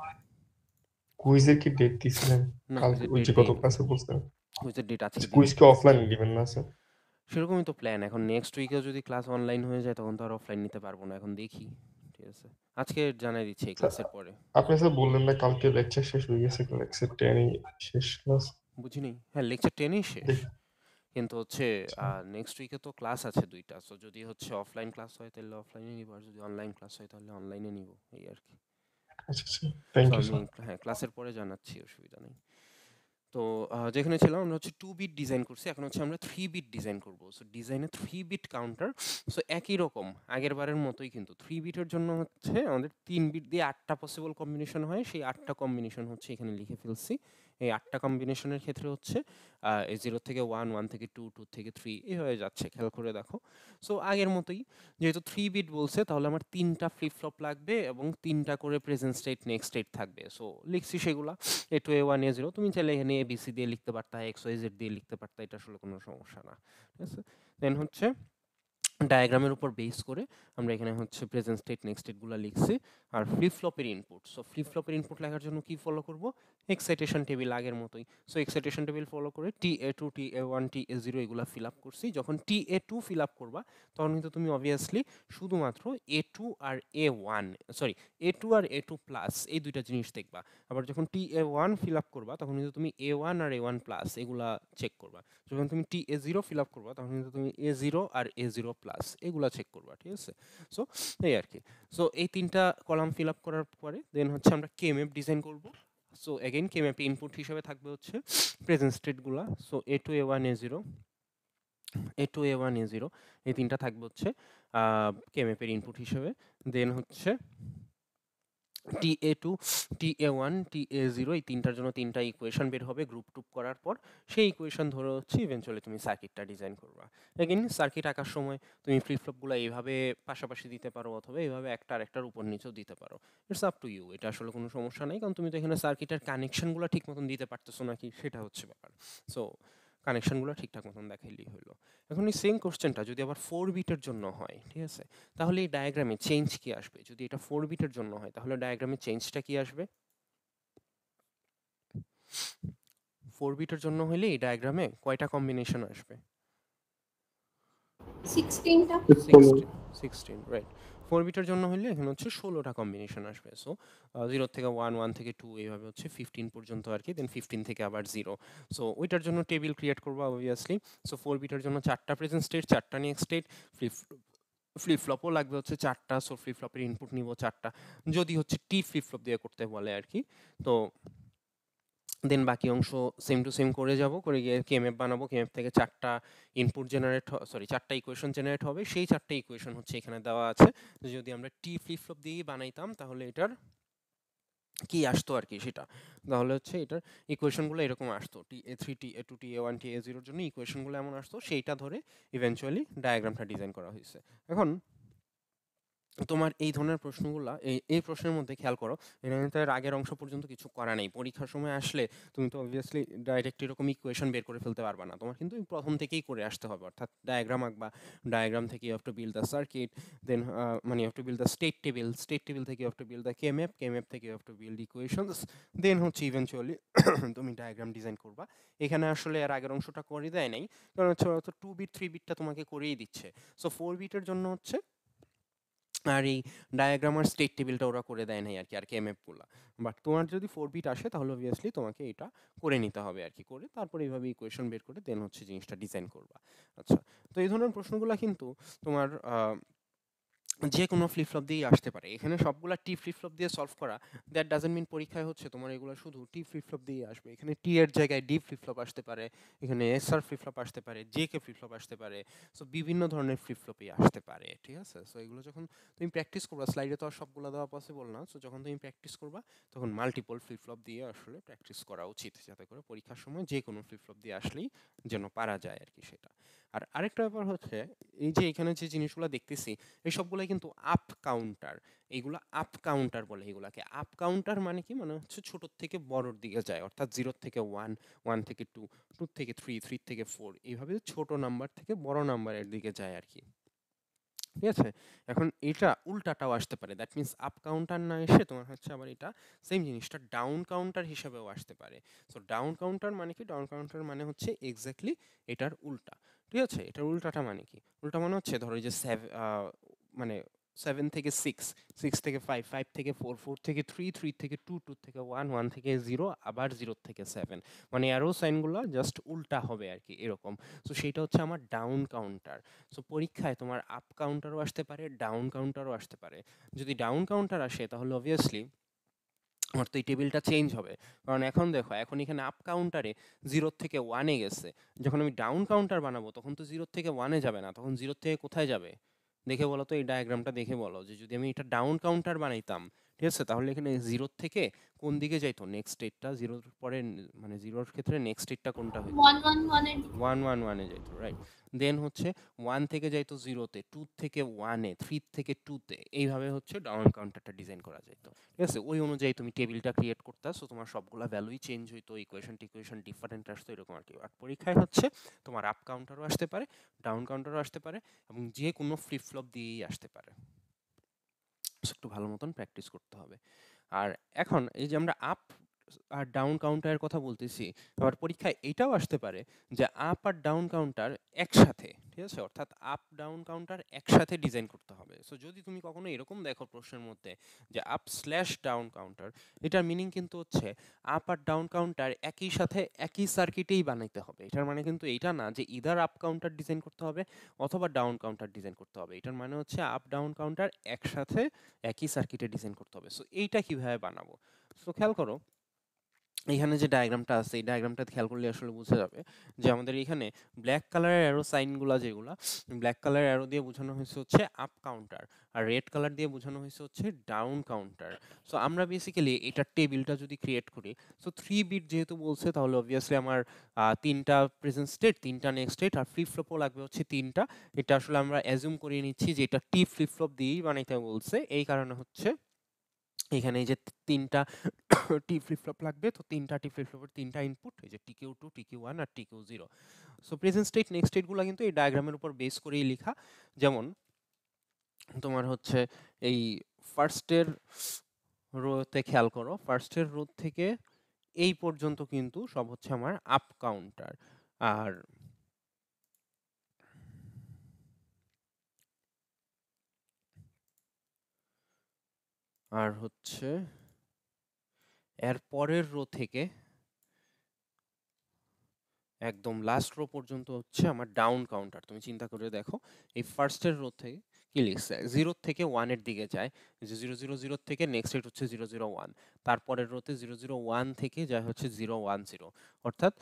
কুইজের কি ডেট দিছিলেন কালকে ওই যে গত ক্লাসে বলছিলেন কুইজের ডেট আছে কুইজ আচ্ছা, কি অফলাইন দিবেন না স্যার সেরকমই তো প্ল্যান এখন নেক্সট উইকে যদি ক্লাস অনলাইন হয়ে যায় তখন তো আর অফলাইন নিতে পারবো না এখন দেখি ঠিক আছে আজকে জানাই দিচ্ছি এই ক্লাসের আচ্ছা, পরে আপনি স্যার বললেন না কালকে লেকচার শেষ হয়ে গেছে লেকচার টেনই শেষ ক্লাস বুঝিনি হ্যাঁ লেকচার টেনই শেষ কিন্তু হচ্ছে নেক্সট আচ্ছা। উইকে তো ক্লাস আছে দুইটা সো যদি হচ্ছে অফলাইন ক্লাস হয় তাহলে অফলাইনে নিব আর যদি অনলাইন ক্লাস হয় তাহলে অনলাইনে নিব এই আর কি আচ্ছা স্যার আচ্ছা। ইউ হ্যাঁ ক্লাসের পরে জানাচ্ছি অসুবিধা নেই তো যেখানে ছিলাম আমরা হচ্ছে টু বিট ডিজাইন করছি এখন হচ্ছে আমরা থ্রি বিট ডিজাইন করব সো ডিজাইনে থ্রি বিট কাউন্টার সো একই রকম আগের বারের মতোই কিন্তু থ্রি বিটের জন্য হচ্ছে আমাদের তিন বিট দিয়ে আটটা পসিবল কম্বিনেশন হয় সেই আটটা কম্বিনেশন হচ্ছে এখানে লিখে ফেলছি এই আটটা কম্বিনেশনের ক্ষেত্রে হচ্ছে জিরো থেকে ওয়ান ওয়ান থেকে টু টু থেকে থ্রি হয়ে যাচ্ছে খেয়াল করে দেখো সো আগের মতোই যেহেতু থ্রি বিট বলছে তাহলে আমার তিনটা ফ্লিপ ফ্লপ লাগবে এবং তিনটা করে প্রেজেন্ট স্টেট নেক্সট স্টেট থাকবে সো লিখছি সেগুলো A two A one A zero তুমি চাইলে এখানে এ বিসি দিয়ে লিখতে পারতা এক্স ওয়াই জেড দিয়ে লিখতে পারতা এটা আসলে কোনো সমস্যা না ঠিক আছে দেন হচ্ছে ডায়াগ্রামের উপর বেস করে আমরা এখানে হচ্ছে প্রেজেন্ট স্টেট নেক্সট স্টেটগুলো লিখছি আর ফ্লিপফ্লপের ইনপুট সো ফ্লিপ ফ্লপের ইনপুট লেখার জন্য কি ফলো করব এক্সাইটেশন টেবিল আগের মতোই সো এক্সাইটেশন টেবিল ফলো করে T A two T A one T A zero এগুলো ফিল আপ করছি যখন T A two fill up করবা তখন কিন্তু তুমি অবভিয়াসলি শুধুমাত্র এ টু আর A one sorry A two আর এ টু প্লাস এই দুইটা জিনিস দেখবা আবার যখন T A one fill up করবা তখন কিন্তু তুমি এ ওয়ান আর এ ওয়ান প্লাস এগুলা চেক করবা যখন তুমি T A zero fill up করবা তখন কিন্তু তুমি এ জিরো আর এ জিরো প্লাস এগুলা চেক করবা ঠিক আছে সো এই আর কি সো এই তিনটা কলাম ফিল আপ করার পরে দেন হচ্ছে আমরা কেএমএফ ডিজাইন করবো সো এগেইন কেএমএপি ইনপুট হিসেবে থাকবে হচ্ছে প্রেজেন্ট স্টেটগুলো so A two A one A zero A two A one A zero এই তিনটা থাকবে হচ্ছে কেএমএপের ইনপুট হিসেবে দেন হচ্ছে T A two T A one T A zero এই তিনটার জন্য তিনটা ইকুয়েশন বের হবে গ্রুপ টুপ করার পর সেই ইকুয়েশন ধরে হচ্ছে ইভেনচুয়ালি তুমি সার্কিটটা ডিজাইন করবা এগেন সার্কিট আঁকার সময় তুমি ফ্লিপফ্লপগুলো এইভাবে পাশাপাশি দিতে পারো অথবা এইভাবে একটা আরেকটার উপর নিচেও দিতে পারো ইটস আপ টু ইউ এটা আসলে কোনো সমস্যা নেই কারণ তুমি তো এখানে সার্কিটের কানেকশনগুলো ঠিক মতন দিতে পারতেছো নাকি সেটা হচ্ছে ব্যাপার সো কানেকশনগুলো ঠিকঠাক মতন দেখাইলেই হলো এখন এই সেম কোশ্চেনটা যদি আবার ফোর বিটের জন্য হয় ঠিক আছে তাহলে এই ডায়াগ্রামে চেঞ্জ কি আসবে যদি এটা ফোর বিটের জন্য হয় তাহলে ডায়াগ্রামে চেঞ্জটা কি আসবে ফোর বিটের জন্য হলে এই ডায়াগ্রামে কয়টা কম্বিনেশন আসবে 16টা 16 16 রাইট ফোর বিটার জন্য হলে এখানে হচ্ছে ষোলোটা কম্বিনেশন আসবে সো জিরো থেকে ওয়ান ওয়ান থেকে টু এইভাবে হচ্ছে ফিফটিন পর্যন্ত আর কি দেন ফিফটিন থেকে আবার জিরো সো ওইটার জন্য টেবিল ক্রিয়েট করবো অবভিয়াসলি সো ফোর বিটার জন্য চারটা প্রেজেন্ট স্টেট চারটা নেক্সট স্টেট ফ্লিপ ফ্লিপ ফ্লপও লাগবে হচ্ছে চারটা সো ফ্লিপ ফ্লপের ইনপুট নিব চারটা যদি হচ্ছে টি ফ্লিপ ফ্লপ দিয়ে করতে বলে আর কি তো দেন বাকি অংশ সেম টু সেম করে যাব করে গিয়ে কেএমএফ বানাবো কেএমএফ থেকে চারটা ইনপুট জেনারেট সরি চারটা ইকুয়েশন জেনারেট হবে সেই চারটা ইকুয়েশন হচ্ছে এখানে দেওয়া আছে যদি আমরা টি ফ্লিপ ফ্লপ দিয়েই বানাইতাম তাহলে এটার কি আসতো আর কি সেটা তাহলে হচ্ছে এটার ইকুয়েশনগুলো এরকম আসতো T A three T A two T A one T A জিরোর জন্য ইকুয়েশনগুলো এমন আসতো সেইটা ধরে ইভেনচুয়ালি ডায়াগ্রামটা ডিজাইন করা হয়েছে এখন তোমার এই ধরনের প্রশ্নগুলো এই এই প্রশ্নের মধ্যে খেয়াল করো এর আগের অংশ পর্যন্ত কিছু করা নেই পরীক্ষার সময় আসলে তুমি তো অবভিয়াসলি ডাইরেক্ট এরকম ইকুয়েশন বের করে ফেলতে পারবে না তোমার কিন্তু প্রথম থেকেই করে আসতে হবে অর্থাৎ ডায়াগ্রাম আঁকবা ডায়াগ্রাম থেকে you to build the circuit then মানে you to build the state table state table থেকে you to build the K map K map থেকে you to build equations then হচ্ছে ইভেনচুয়ালি তুমি ডায়াগ্রাম ডিজাইন করবা এখানে আসলে আর আগের অংশটা করে দেয় নাই কারণ হচ্ছে টু বিট থ্রি বিটটা তোমাকে করেই দিচ্ছে সো ফোর বিটের জন্য হচ্ছে আর এই ডায়াগ্রাম আর স্টেট টেবিলটা ওরা করে দেয় নাই আর কি আর কি এমএফগুলো বাট তোমার যদি ফোর বিট আসে তাহলে অবভিয়াসলি তোমাকে এটা করে নিতে হবে আর কি করে তারপর এইভাবে ইকুয়েশন বের করে দেন হচ্ছে জিনিসটা ডিজাইন করবা আচ্ছা তো এই ধরনের প্রশ্নগুলো কিন্তু তোমার যে কোনো ফ্লিপফ্লপ দিয়েই আসতে পারে এখানে সবগুলা টি ফ্লপ দিয়ে সলভ করা দ্যাট ডাজেন্ট মিন পরীক্ষায় হচ্ছে তোমার এগুলো শুধু টি ফ্লপ দিয়েই আসবে এখানে টি এর জায়গায় ডি ফ্লপ আসতে পারে এখানে এস আর ফ্লপ আসতে পারে জে কে ফ্লপ আসতে পারে সো বিভিন্ন ধরনের ফ্লিপ ফ্লপই আসতে পারে ঠিক আছে সো এগুলো যখন তুমি প্র্যাকটিস করবা স্লাইডে তো আর সবগুলো দেওয়া পসিবল না সো যখন তুমি প্র্যাকটিস করবা তখন মাল্টিপল ফ্লিপ ফ্লপ দিয়ে আসলে প্র্যাকটিস করা উচিত যাতে করে পরীক্ষার সময় যে কোনো ফ্লিপফ্লপ দিয়ে আসলেই যেন পারা যায় আর কি সেটা আর আরেকটা ব্যাপার হচ্ছে এই যে এখানে যে জিনিসগুলো দেখতেছি এই সবগুলোই কিন্তু আপ কাউন্টার এইগুলো আপ কাউন্টার বলে এগুলাকে আপ কাউন্টার মানে কি মানে হচ্ছে ছোটোর থেকে বড়োর দিকে যায় অর্থাৎ জিরোর থেকে ওয়ান ওয়ান থেকে টু টু থেকে থ্রি থ্রি থেকে ফোর এইভাবে ছোট নাম্বার থেকে বড় নাম্বারের দিকে যায় আর কি ঠিক আছে এখন এটা উল্টাটাও আসতে পারে দ্যাট মিন্স আপ কাউন্টার না এসে তোমার হচ্ছে আবার এটা সেম জিনিসটা ডাউন কাউন্টার হিসাবেও আসতে পারে সো ডাউন কাউন্টার মানে কি ডাউন কাউন্টার মানে হচ্ছে এক্স্যাক্টলি এটার উল্টা ঠিক আছে এটার উল্টাটা মানে কি উল্টা মানে হচ্ছে ধরো যে মানে সেভেন থেকে সিক্স সিক্স থেকে ফাইভ ফাইভ থেকে ফোর ফোর থেকে থ্রি থ্রি থেকে টু টু থেকে ওয়ান ওয়ান থেকে জিরো আবার জিরো থেকে সেভেন মানে আরও সাইনগুলো জাস্ট উল্টা হবে আর কি এরকম সো সেইটা হচ্ছে আমার ডাউন কাউন্টার সো পরীক্ষায় তোমার আপ কাউন্টারও আসতে পারে ডাউন কাউন্টারও আসতে পারে যদি ডাউন কাউন্টার আসে তাহলে অবভিয়াসলি অর্থাৎ এই টেবিলটা চেঞ্জ হবে কারণ এখন দেখো এখন এখানে আপ কাউন্টারে জিরো থেকে ওয়ানে গেছে যখন আমি ডাউন কাউন্টার বানাবো তখন তো জিরো থেকে ওয়ানে যাবে না তখন জিরো থেকে কোথায় যাবে দেখে বলো তো এই ডায়াগ্রামটা দেখে বলো যে যদি আমি এটা ডাউন কাউন্টার বানাইতাম ঠিক আছে তাহলে এখানে জিরোর থেকে কোন দিকে যাইতো নেক্সট স্টেটটা জিরোর পরে মানে জিরোর ক্ষেত্রে নেক্সট স্টেটটা কোনটা হইতো ওয়ান ওয়ান ওয়ানে যাইতো রাইট দেন হচ্ছে ওয়ান থেকে যাইতো জিরোতে টু থেকে ওয়ানে থ্রি থেকে টুতে এইভাবে হচ্ছে ডাউন কাউন্টারটা ডিজাইন করা যেত ঠিক আছে ওই অনুযায়ী তুমি টেবিলটা ক্রিয়েট করতে সো তোমার সবগুলা ভ্যালুই চেঞ্জ হইতো ইকুয়েশন ইকুয়েশন ডিফারেন্ট আসতো এরকম আর কি আর পরীক্ষায় হচ্ছে তোমার আপ কাউন্টারও আসতে পারে ডাউন কাউন্টারও আসতে পারে এবং যে কোনো ফ্লিপ ফ্লপ দিয়েই আসতে পারে একটু ভালো মতন প্র্যাকটিস করতে হবে আর এখন এই যে আমরা আপ আর ডাউন কাউন্টারের কথা বলতেছি আবার পরীক্ষায় এটাও আসতে পারে যে আপ আর ডাউন কাউন্টার একসাথে ঠিক আছে অর্থাৎ আপ ডাউন কাউন্টার একসাথে ডিজাইন করতে হবে সো যদি তুমি কখনো এরকম দেখো প্রশ্নের মধ্যে যে আপ স্ল্যাশ ডাউন কাউন্টার এটার মিনিং কিন্তু হচ্ছে আপ আর ডাউন কাউন্টার একই সাথে একই সার্কিটেই বানাইতে হবে এটার মানে কিন্তু এটা না যে ইদার আপ কাউন্টার ডিজাইন করতে হবে অথবা ডাউন কাউন্টার ডিজাইন করতে হবে এটার মানে হচ্ছে আপ ডাউন কাউন্টার একসাথে একই সার্কিটে ডিজাইন করতে হবে সো এইটা কিভাবে বানাবো সো খেয়াল করো এখানে যে ডায়াগ্রামটা আছে এই ডায়াগ্রামটা খেয়াল করলে আসলে বোঝা যাবে যে আমাদের এখানে ব্ল্যাক কালারের অ্যারো সাইনগুলো যেগুলো ব্ল্যাক কালার অ্যারো দিয়ে বোঝানো হয়েছে হচ্ছে আপ কাউন্টার আর রেড কালার দিয়ে বোঝানো হয়েছে হচ্ছে ডাউন কাউন্টার সো আমরা বেসিক্যালি এটার টেবিলটা যদি ক্রিয়েট করি সো থ্রি বিট যেহেতু বলছে তাহলে অবভিয়াসলি আমার তিনটা প্রেজেন্ট স্টেট তিনটা নেক্সট স্টেট আর ফ্লিপ ফ্লপও লাগবে হচ্ছে তিনটা এটা আসলে আমরা অ্যাজুম করে নিচ্ছি যে এটা টি ফ্লিপ ফ্লপ দিয়েই বানাইতে বলছে এই কারণে হচ্ছে এখানে এই যে তিনটা টি ফ্লিপ ফ্লপ লাগবে তো তিনটা টি ফ্লিপ ফ্লপের তিনটা ইনপুট এই যে টিকিউ টু টিকিউ ওয়ান আর TQ zero so present state next স্টেটগুলো কিন্তু এই ডায়াগ্রামের উপর বেস করেই লেখা যেমন তোমার হচ্ছে এই ফার্স্টের রোতে খেয়াল করো ফার্স্টের রো থেকে এই পর্যন্ত কিন্তু সব হচ্ছে আমার আপ কাউন্টার আর আর হচ্ছে এর পরের রো থেকে একদম লাস্ট রো পর্যন্ত হচ্ছে আমার ডাউন কাউন্টার তুমি চিন্তা করে দেখো এই ফার্স্টের রো থেকে কি লিখছে জিরো থেকে ওয়ানের দিকে যায় যে জিরো জিরো জিরো থেকে নেক্সট রেট হচ্ছে জিরো জিরো ওয়ান তারপরের রোতে জিরো জিরো ওয়ান থেকে যায় হচ্ছে জিরো ওয়ান জিরো অর্থাৎ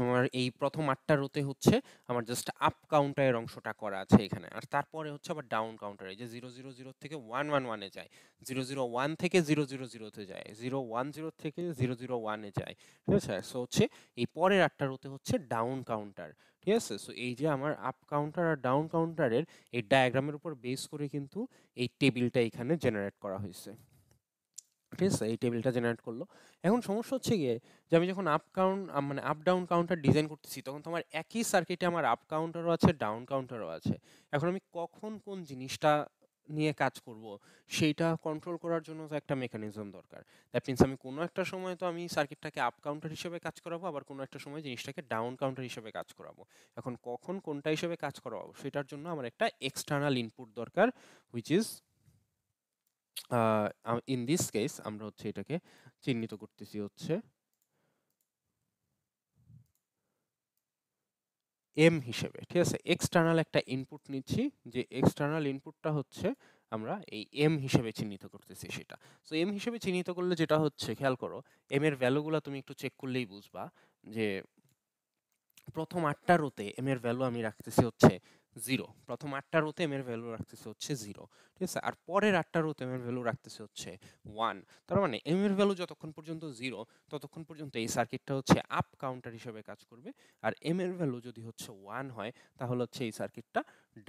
আমার এই প্রথম আটটা রোতে হচ্ছে আমার জাস্ট আপ কাউন্টারের অংশটা করা আছে এখানে আর তারপরে হচ্ছে আবার ডাউন কাউন্টার এই যে জিরো জিরো জিরো থেকে ওয়ান ওয়ান ওয়ানে যায় জিরো জিরো ওয়ান থেকে জিরো জিরো জিরোতে যায় জিরো ওয়ান জিরো থেকে জিরো জিরো ওয়ানে যায় ঠিক আছে সো হচ্ছে এই পরের আটটা রোতে হচ্ছে ডাউন কাউন্টার ঠিক আছে সো এই যে আমার আপ কাউন্টার আর ডাউন কাউন্টারের এই ডায়াগ্রামের উপর বেস করে কিন্তু এই টেবিলটা এখানে জেনারেট করা হয়েছে প্র্যাকটিস এই টেবিলটা জেনারেট করলো এখন সমস্যা হচ্ছে গিয়ে যে আমি যখন আপ কাউন্ট মানে আপ ডাউন কাউন্টার ডিজাইন করতেছি তখন তো আমার একই সার্কিটে আমার আপ কাউন্টারও আছে ডাউন কাউন্টারও আছে এখন আমি কখন কোন জিনিসটা নিয়ে কাজ করব সেইটা কন্ট্রোল করার জন্য তো একটা মেকানিজম দরকার দ্যাট মিনস আমি কোনো একটা সময় তো আমি সার্কিটটাকে আপ কাউন্টার হিসেবে কাজ করাবো আবার কোনো একটা সময় জিনিসটাকে ডাউন কাউন্টার হিসেবে কাজ করাবো এখন কখন কোনটা হিসেবে কাজ করাবো সেটার জন্য আমার একটা এক্সটার্নাল ইনপুট দরকার which is in this case আমরা হচ্ছে এটাকে চিহ্নিত করতেছি হচ্ছে এম হিসেবে ঠিক আছে এক্সটার্নাল একটা ইনপুট নিচ্ছি যে এক্সটার্নাল ইনপুটটা হচ্ছে আমরা এই এম হিসেবে চিহ্নিত করতেছি সেটা সো এম হিসেবে চিহ্নিত করলে যেটা হচ্ছে খেয়াল করো এম এর ভ্যালুগুলো তুমি একটু চেক করলেই বুঝবা যে প্রথম আটটা রোতে এম এর ভ্যালু আমি রাখতেছি হচ্ছে জিরো প্রথম আটটা রোতে এম এর ভ্যালু রাখতেছে হচ্ছে জিরো ঠিক আছে আর পরের আটটা রোতে এম এর ভ্যালু রাখতেছে হচ্ছে ওয়ান তার মানে এম এর ভ্যালু যতক্ষণ পর্যন্ত জিরো ততক্ষণ পর্যন্ত এই সার্কিটটা হচ্ছে আপ কাউন্টার হিসেবে কাজ করবে আর এম এর ভ্যালু যদি হচ্ছে ওয়ান হয় তাহলে হচ্ছে এই সার্কিটটা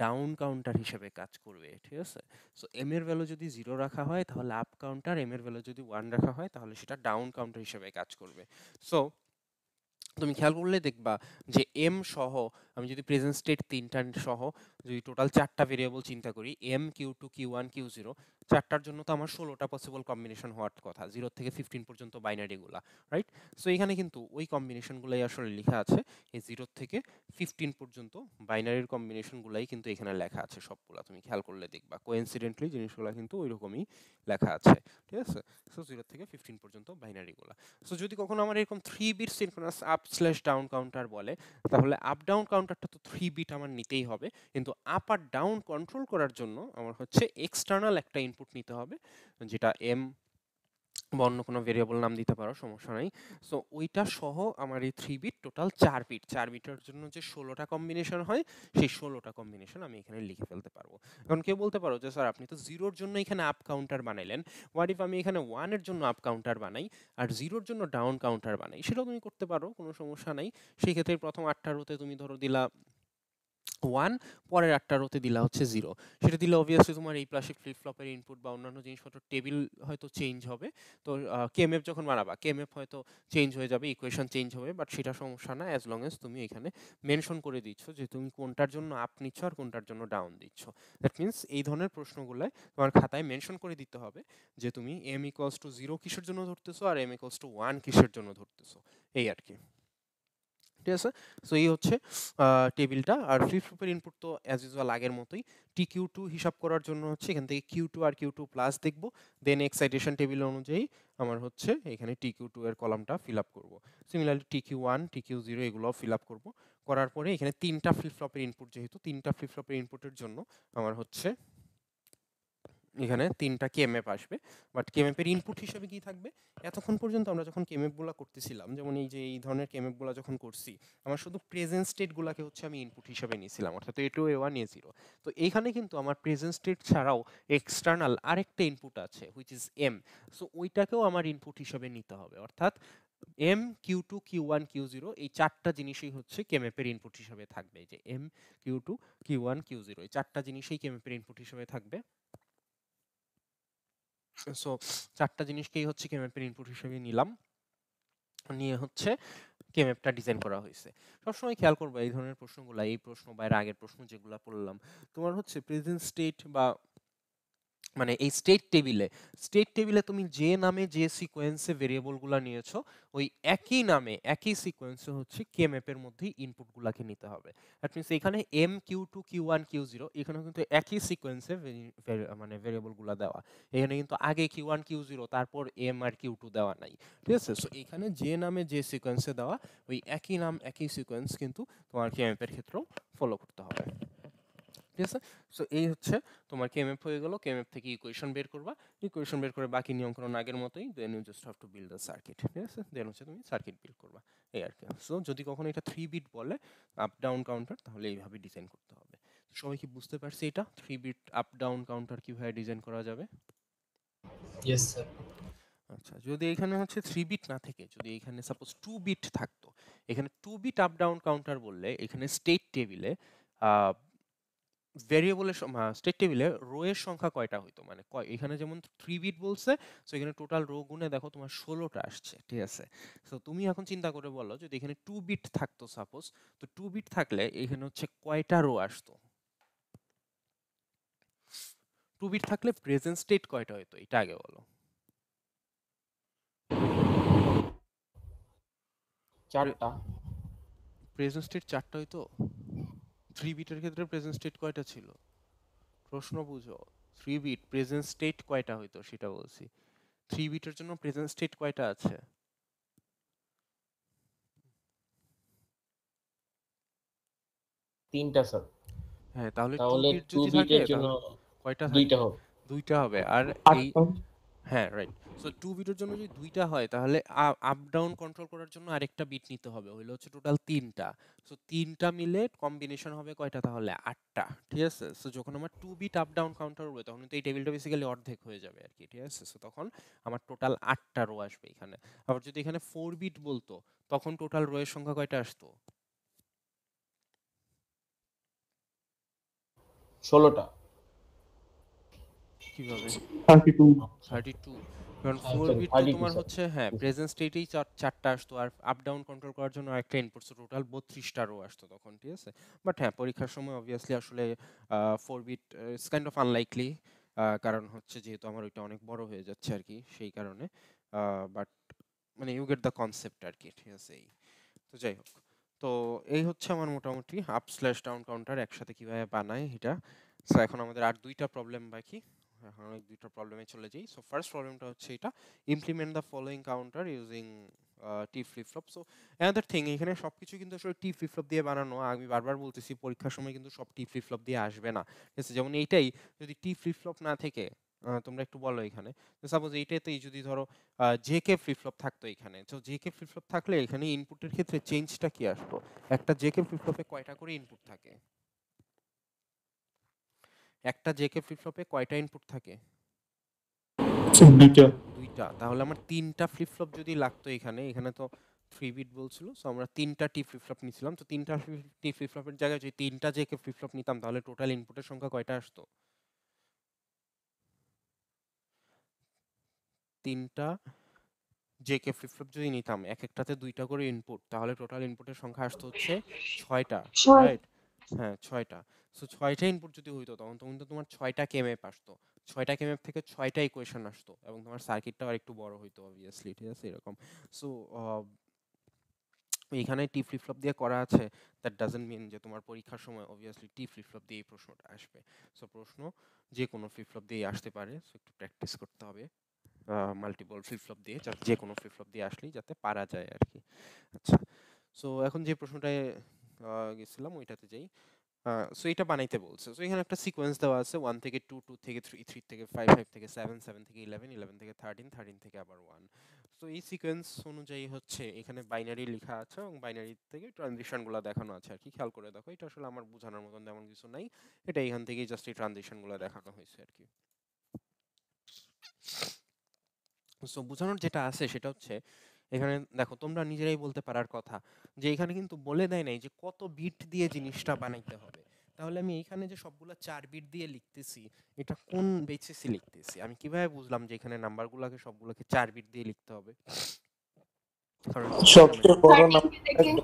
ডাউন কাউন্টার হিসেবে কাজ করবে ঠিক আছে সো এম এর ভ্যালু যদি জিরো রাখা হয় তাহলে আপ কাউন্টার এম এর ভ্যালু যদি ওয়ান রাখা হয় তাহলে সেটা ডাউন কাউন্টার হিসেবে কাজ করবে সো তুমি খেয়াল করলে দেখবা যে এম সহ আমি যদি প্রেজেন্ট স্টেট তিনটা সহ যদি টোটাল চারটা ভেরিয়েবল চিন্তা করি M Q two Q one Q zero চারটার জন্য তো আমার ষোলোটা পসিবল কম্বিনেশন হওয়ার কথা জিরো থেকে ফিফটিন পর্যন্ত বাইনারিগুলো রাইট সো এখানে কিন্তু ওই কম্বিনেশনগুলোই আসলে লেখা আছে এই জিরো থেকে ফিফটিন পর্যন্ত বাইনারির কম্বিনেশনগুলাই কিন্তু এখানে লেখা আছে সবগুলো তুমি খেয়াল করলে দেখবা কোইন্সিডেন্টলি জিনিসগুলো কিন্তু ওই রকমই লেখা আছে ঠিক আছে সো জিরো থেকে ফিফটিন পর্যন্ত বাইনারিগুলো সো যদি কখনো আমার এরকম three bit synchronous up slash down counter বলে তাহলে আপ ডাউন কাউন্টার কাউন্টারটা তো থ্রি বিট আমার নিতেই হবে কিন্তু আপ আর ডাউন কন্ট্রোল করার জন্য আমার হচ্ছে এক্সটার্নাল একটা ইনপুট নিতে হবে যেটা এম বা অন্য কোনো ভেরিয়েবল নাম দিতে পারো সমস্যা নাই সো ওইটা সহ আমার এই থ্রি বিট টোটাল চার বিট চার বিটের জন্য যে ষোলোটা কম্বিনেশন হয় সেই ষোলোটা কম্বিনেশন আমি এখানে লিখে ফেলতে পারবো এখন কেউ বলতে পারো যে স্যার আপনি তো জিরোর জন্য এখানে আপ কাউন্টার বানাইলেন হোয়াট ইফ আমি এখানে ওয়ানের জন্য আপ কাউন্টার বানাই আর জিরোর জন্য ডাউন কাউন্টার বানাই সেটাও তুমি করতে পারো কোনো সমস্যা নাই ক্ষেত্রে প্রথম আটটা রোতে তুমি ধরো দিলা ওয়ান পরের আটটার রোতে দিলা হচ্ছে জিরো সেটা দিলে অবভিয়াসলি তোমার এই প্লাসে ফ্লিপ ফ্লপের ইনপুট বা অন্যান্য জিনিসপত্র টেবিল হয়তো চেঞ্জ হবে তো এফ যখন বানাবা এফ হয়তো চেঞ্জ হয়ে যাবে ইকুয়েশন চেঞ্জ হবে বাট সেটা সমস্যা না অ্যাজ লং এজ তুমি এখানে মেনশন করে দিচ্ছ যে তুমি কোনটার জন্য আপ নিচ্ছ আর কোনটার জন্য ডাউন দিচ্ছ দ্যাট মিনস এই ধরনের প্রশ্নগুলোয় তোমার খাতায় মেনশন করে দিতে হবে যে তুমি এম ইকোয়ালস টু জিরো কিসের জন্য ধরতেছো আর এম ইকোয়ালস টু ওয়ান কিসের জন্য ধরতেছো এই আর কি ঠিক আছে সো এই হচ্ছে টেবিলটা আর ফ্লিপফ্লপের ইনপুট তো অ্যাজ ইউজুয়াল আগের মতোই টি কিউ টু হিসাব করার জন্য হচ্ছে এখান থেকে কিউ টু আর কিউ টু প্লাস দেখবো দেন এক্সাইটেশন টেবিল অনুযায়ী আমার হচ্ছে এখানে টি কিউ টু এর কলামটা ফিল আপ করবো similarly T Q one T Q zero এগুলোও ফিল আপ করবো করার পরে এখানে তিনটা ফ্লিপফ্লপের ইনপুট যেহেতু তিনটা ফ্লিপফ্লপের ইনপুটের জন্য আমার হচ্ছে এখানে তিনটা কেএমএফ আসবে বাট কেএমএফের ইনপুট হিসেবে কি থাকবে এতক্ষণ পর্যন্ত আমরা যখন কেএমএফগুলো করতেছিলাম যেমন এই যে এই ধরনের কেএমএফগুলো যখন করছি আমার শুধু প্রেজেন্ট স্টেটগুলোকে হচ্ছে আমি ইনপুট হিসেবে নিয়েছিলাম অর্থাৎ A two A one A zero তো এইখানে কিন্তু আমার প্রেজেন্ট স্টেট ছাড়াও এক্সটার্নাল আরেকটা ইনপুট আছে হুইচ ইজ এম সো ওইটাকেও আমার ইনপুট হিসেবে নিতে হবে অর্থাৎ M Q two Q one Q zero এই চারটা জিনিসই হচ্ছে কেমেপের ইনপুট হিসেবে থাকবে যে M Q two Q one Q zero এই চারটা জিনিসই কেমেপের ইনপুট হিসেবে থাকবে সো চারটা জিনিসকেই হচ্ছে কেম্যাপের ইনপুট হিসেবে নিলাম নিয়ে হচ্ছে কে ডিজাইন করা হয়েছে সবসময় খেয়াল করবে এই ধরনের প্রশ্নগুলো এই প্রশ্ন বা এর আগের প্রশ্ন যেগুলো পড়লাম তোমার হচ্ছে প্রেজেন্ট স্টেট বা মানে এই স্টেট টেবিলে স্টেট টেবিলে তুমি যে নামে যে সিকোয়েন্সে ভেরিয়েবলগুলো নিয়েছো ওই একই নামে একই সিকোয়েন্সে হচ্ছে কে ম্যাপের মধ্যেই ইনপুটগুলোকে নিতে হবে দ্যাট মিনস এখানে M Q two Q one Q zero এখানে কিন্তু একই সিকোয়েন্সে মানে ভেরিয়েবলগুলো দেওয়া এখানে কিন্তু আগে কিউ ওয়ান কিউ জিরো তারপর এম আর কিউ টু দেওয়া নাই ঠিক আছে সো এখানে যে নামে যে সিকোয়েন্সে দেওয়া ওই একই নাম একই সিকোয়েন্স কিন্তু তোমার কে ম্যাপের ক্ষেত্রেও ফলো করতে হবে ঠিক আছে সো এই হচ্ছে তোমার কেএমএফ হয়ে গেল কেএমএফ থেকে ইকুয়েশন বের করবা ইকুয়েশন বের করে বাকি নিয়মকরণ আগের মতোই then you just have to build the circuit ঠিক আছে দেন হচ্ছে তুমি সার্কিট বিল্ড করবা এই আর কি সো যদি কখনো এটা থ্রি বিট বলে আপ ডাউন কাউন্টার তাহলে এইভাবে ডিজাইন করতে হবে সবাই কি বুঝতে পারছি এটা three bit up down counter কিভাবে ডিজাইন করা যাবে ইয়েস স্যার আচ্ছা যদি এখানে হচ্ছে থ্রি বিট না থেকে যদি এখানে সাপোজ টু বিট থাকতো এখানে two bit up down counter বললে এখানে স্টেট টেবিলে ভেরিয়েবলের স্টেট টেবিলে রো এর সংখ্যা কয়টা হইতো মানে কয় এখানে যেমন থ্রি বিট বলছে সো এখানে টোটাল রো গুণে দেখো তোমার ষোলোটা আসছে ঠিক আছে সো তুমি এখন চিন্তা করে বলো যদি এখানে টু বিট থাকতো সাপোজ তো টু বিট থাকলে এখানে হচ্ছে কয়টা রো আসতো টু বিট থাকলে প্রেজেন্ট স্টেট কয়টা হইতো এটা আগে বলো চারটা প্রেজেন্ট স্টেট চারটা হইতো থ্রি বিটের ক্ষেত্রে প্রেজেন্ট স্টেট কয়টা ছিল প্রশ্ন বুঝো থ্রি বিট প্রেজেন্ট স্টেট কয়টা হইতো সেটা বলছি থ্রি বিটের জন্য প্রেজেন্ট স্টেট কয়টা আছে তিনটা স্যার হ্যাঁ তাহলে টু বিট যদি থাকে কয়টা দুইটা হবে দুইটা হবে আর এই হ্যাঁ রাইট সো টু বিটের জন্য যদি দুইটা হয় তাহলে আপ ডাউন কন্ট্রোল করার জন্য আরেকটা বিট নিতে হবে হইলো হচ্ছে টোটাল তিনটা সো তিনটা মিলে কম্বিনেশন হবে কয়টা তাহলে আটটা ঠিক আছে সো যখন আমার two bit up down counter হবে তখন তো এই টেবিলটা বেসিক্যালি অর্ধেক হয়ে যাবে আর কি ঠিক আছে সো তখন আমার টোটাল আটটা রো আসবে এখানে আবার যদি এখানে ফোর বিট বলতো তখন টোটাল রোয়ের সংখ্যা কয়টা আসতো ষোলোটা কিভাবে 32 32 কারণ 4 আচ্ছা, বিট তোমার হচ্ছে হ্যাঁ প্রেজেন্ট স্টেটেই আসতো আর আপ ডাউন কন্ট্রোল করার জন্য একটা টোটাল 32টা রো আসতো তখন ঠিক আছে বাট হ্যাঁ পরীক্ষার সময় অবভিয়াসলি আসলে 4 bit it's kind of unlikely কারণ হচ্ছে যেহেতু আমার ওইটা অনেক বড় হয়ে যাচ্ছে আর কি সেই কারণে বাট মানে ইউ গেট দ্য কনসেপ্ট আর কি ঠিক আছে তো যাই হোক তো এই হচ্ছে আমার মোটামুটি আপ স্ল্যাশ ডাউন কাউন্টার একসাথে কিভাবে বানায় এটা তো এখন আমাদের আর দুইটা প্রবলেম বাকি এখন হ্যাঁ, হ্যাঁ, দুইটা প্রবলেমে চলে যাই সো ফার্স্ট প্রবলেমটা হচ্ছে এটা implement the following counter using T flop so another thing এখানে সব কিছু কিন্তু আসলে টি ফ্লপ দিয়ে বানানো আমি বারবার বলতেছি পরীক্ষার সময় কিন্তু সব টি ফ্লপ দিয়ে আসবে না ঠিক আছে যেমন এইটাই যদি টি ফ্লপ না থেকে তোমরা একটু বলো এখানে সাপোজ এইটাতেই যদি ধরো জে কে ফ্লিপফ্লপ থাকতো এখানে তো জে কে ফ্লিপফ্লপ থাকলে এখানে ইনপুটের ক্ষেত্রে চেঞ্জটা কি আসতো একটা জে কে ফ্লিপফ্লপে কয়টা করে ইনপুট থাকে একটা জেকে ফ্লিপ ফ্লপে কয়টা ইনপুট থাকে আচ্ছা, দুইটা দুইটা তাহলে আমার তিনটা ফ্লিপ ফ্লপ যদি লাগতো এখানে এখানে তো থ্রি বিট বলছিল সো আমরা তিনটা টি ফ্লিপ ফ্লপ নিছিলাম তো তিনটা টি ফ্লিপ ফ্লপের জায়গায় যদি তিনটা জেকে ফ্লিপ ফ্লপ নিতাম তাহলে টোটাল ইনপুটের সংখ্যা কয়টা আসতো তিনটা জেকে ফ্লিপ ফ্লপ যদি নিতাম এক একটাতে দুইটা করে ইনপুট তাহলে টোটাল ইনপুটের সংখ্যা আসতো হচ্ছে ছয়টা রাইট হ্যাঁ ছয়টা সো ছয়টা ইনপুট যদি হইতো তখন তখন তো তোমার ছয়টা কেমএপ আসতো ছয়টা কেমএপ থেকে ছয়টা ইকুয়েশন আসতো এবং তোমার সার্কিটটাও একটু বড় হইতো অবভিয়াসলি ঠিক আছে এরকম সো এখানে টি ফ্লিপ দিয়ে করা আছে দ্যাট ডাজেন্ট মিন যে তোমার পরীক্ষার সময় অবভিয়াসলি টি ফ্লিপ দিয়েই প্রশ্নটা আসবে সো প্রশ্ন যে কোনো ফ্লিপ দিয়েই আসতে পারে সো একটু প্র্যাকটিস করতে হবে মাল্টিপল ফ্লিপ ফ্লপ দিয়ে যে কোনো ফ্লিপ দিয়ে আসলেই যাতে পারা যায় আর কি আচ্ছা সো এখন যে প্রশ্নটায় গেছিলাম ওইটাতে যাই সো এটা বানাইতে বলছে সো এখানে একটা সিকোয়েন্স দেওয়া আছে ওয়ান থেকে টু টু থেকে থ্রি থ্রি থেকে ফাইভ ফাইভ থেকে সেভেন সেভেন থেকে ইলেভেন ইলেভেন থেকে থার্টিন থার্টিন থেকে আবার ওয়ান সো এই সিকোয়েন্স অনুযায়ী হচ্ছে এখানে বাইনারি লেখা আছে এবং বাইনারি থেকে ট্রানজিশনগুলো দেখানো আছে আর কি খেয়াল করে দেখো এটা আসলে আমার বোঝানোর মতন তেমন কিছু নাই এটা এখান থেকেই জাস্ট এই ট্রানজিশনগুলো দেখানো হয়েছে আর কি সো বোঝানোর যেটা আছে সেটা হচ্ছে এখানে দেখো তোমরা নিজেরাই বলতে পারার কথা যে এখানে কিন্তু বলে দেয় নাই যে কত বিট দিয়ে জিনিসটা বানাইতে হবে তাহলে আমি এইখানে যে সবগুলো চার বিট দিয়ে লিখতেছি এটা কোন বেসিসে লিখতেছি আমি কিভাবে বুঝলাম যে এখানে নাম্বারগুলোকে সবগুলোকে চার বিট দিয়ে লিখতে হবে সবচেয়ে বড় number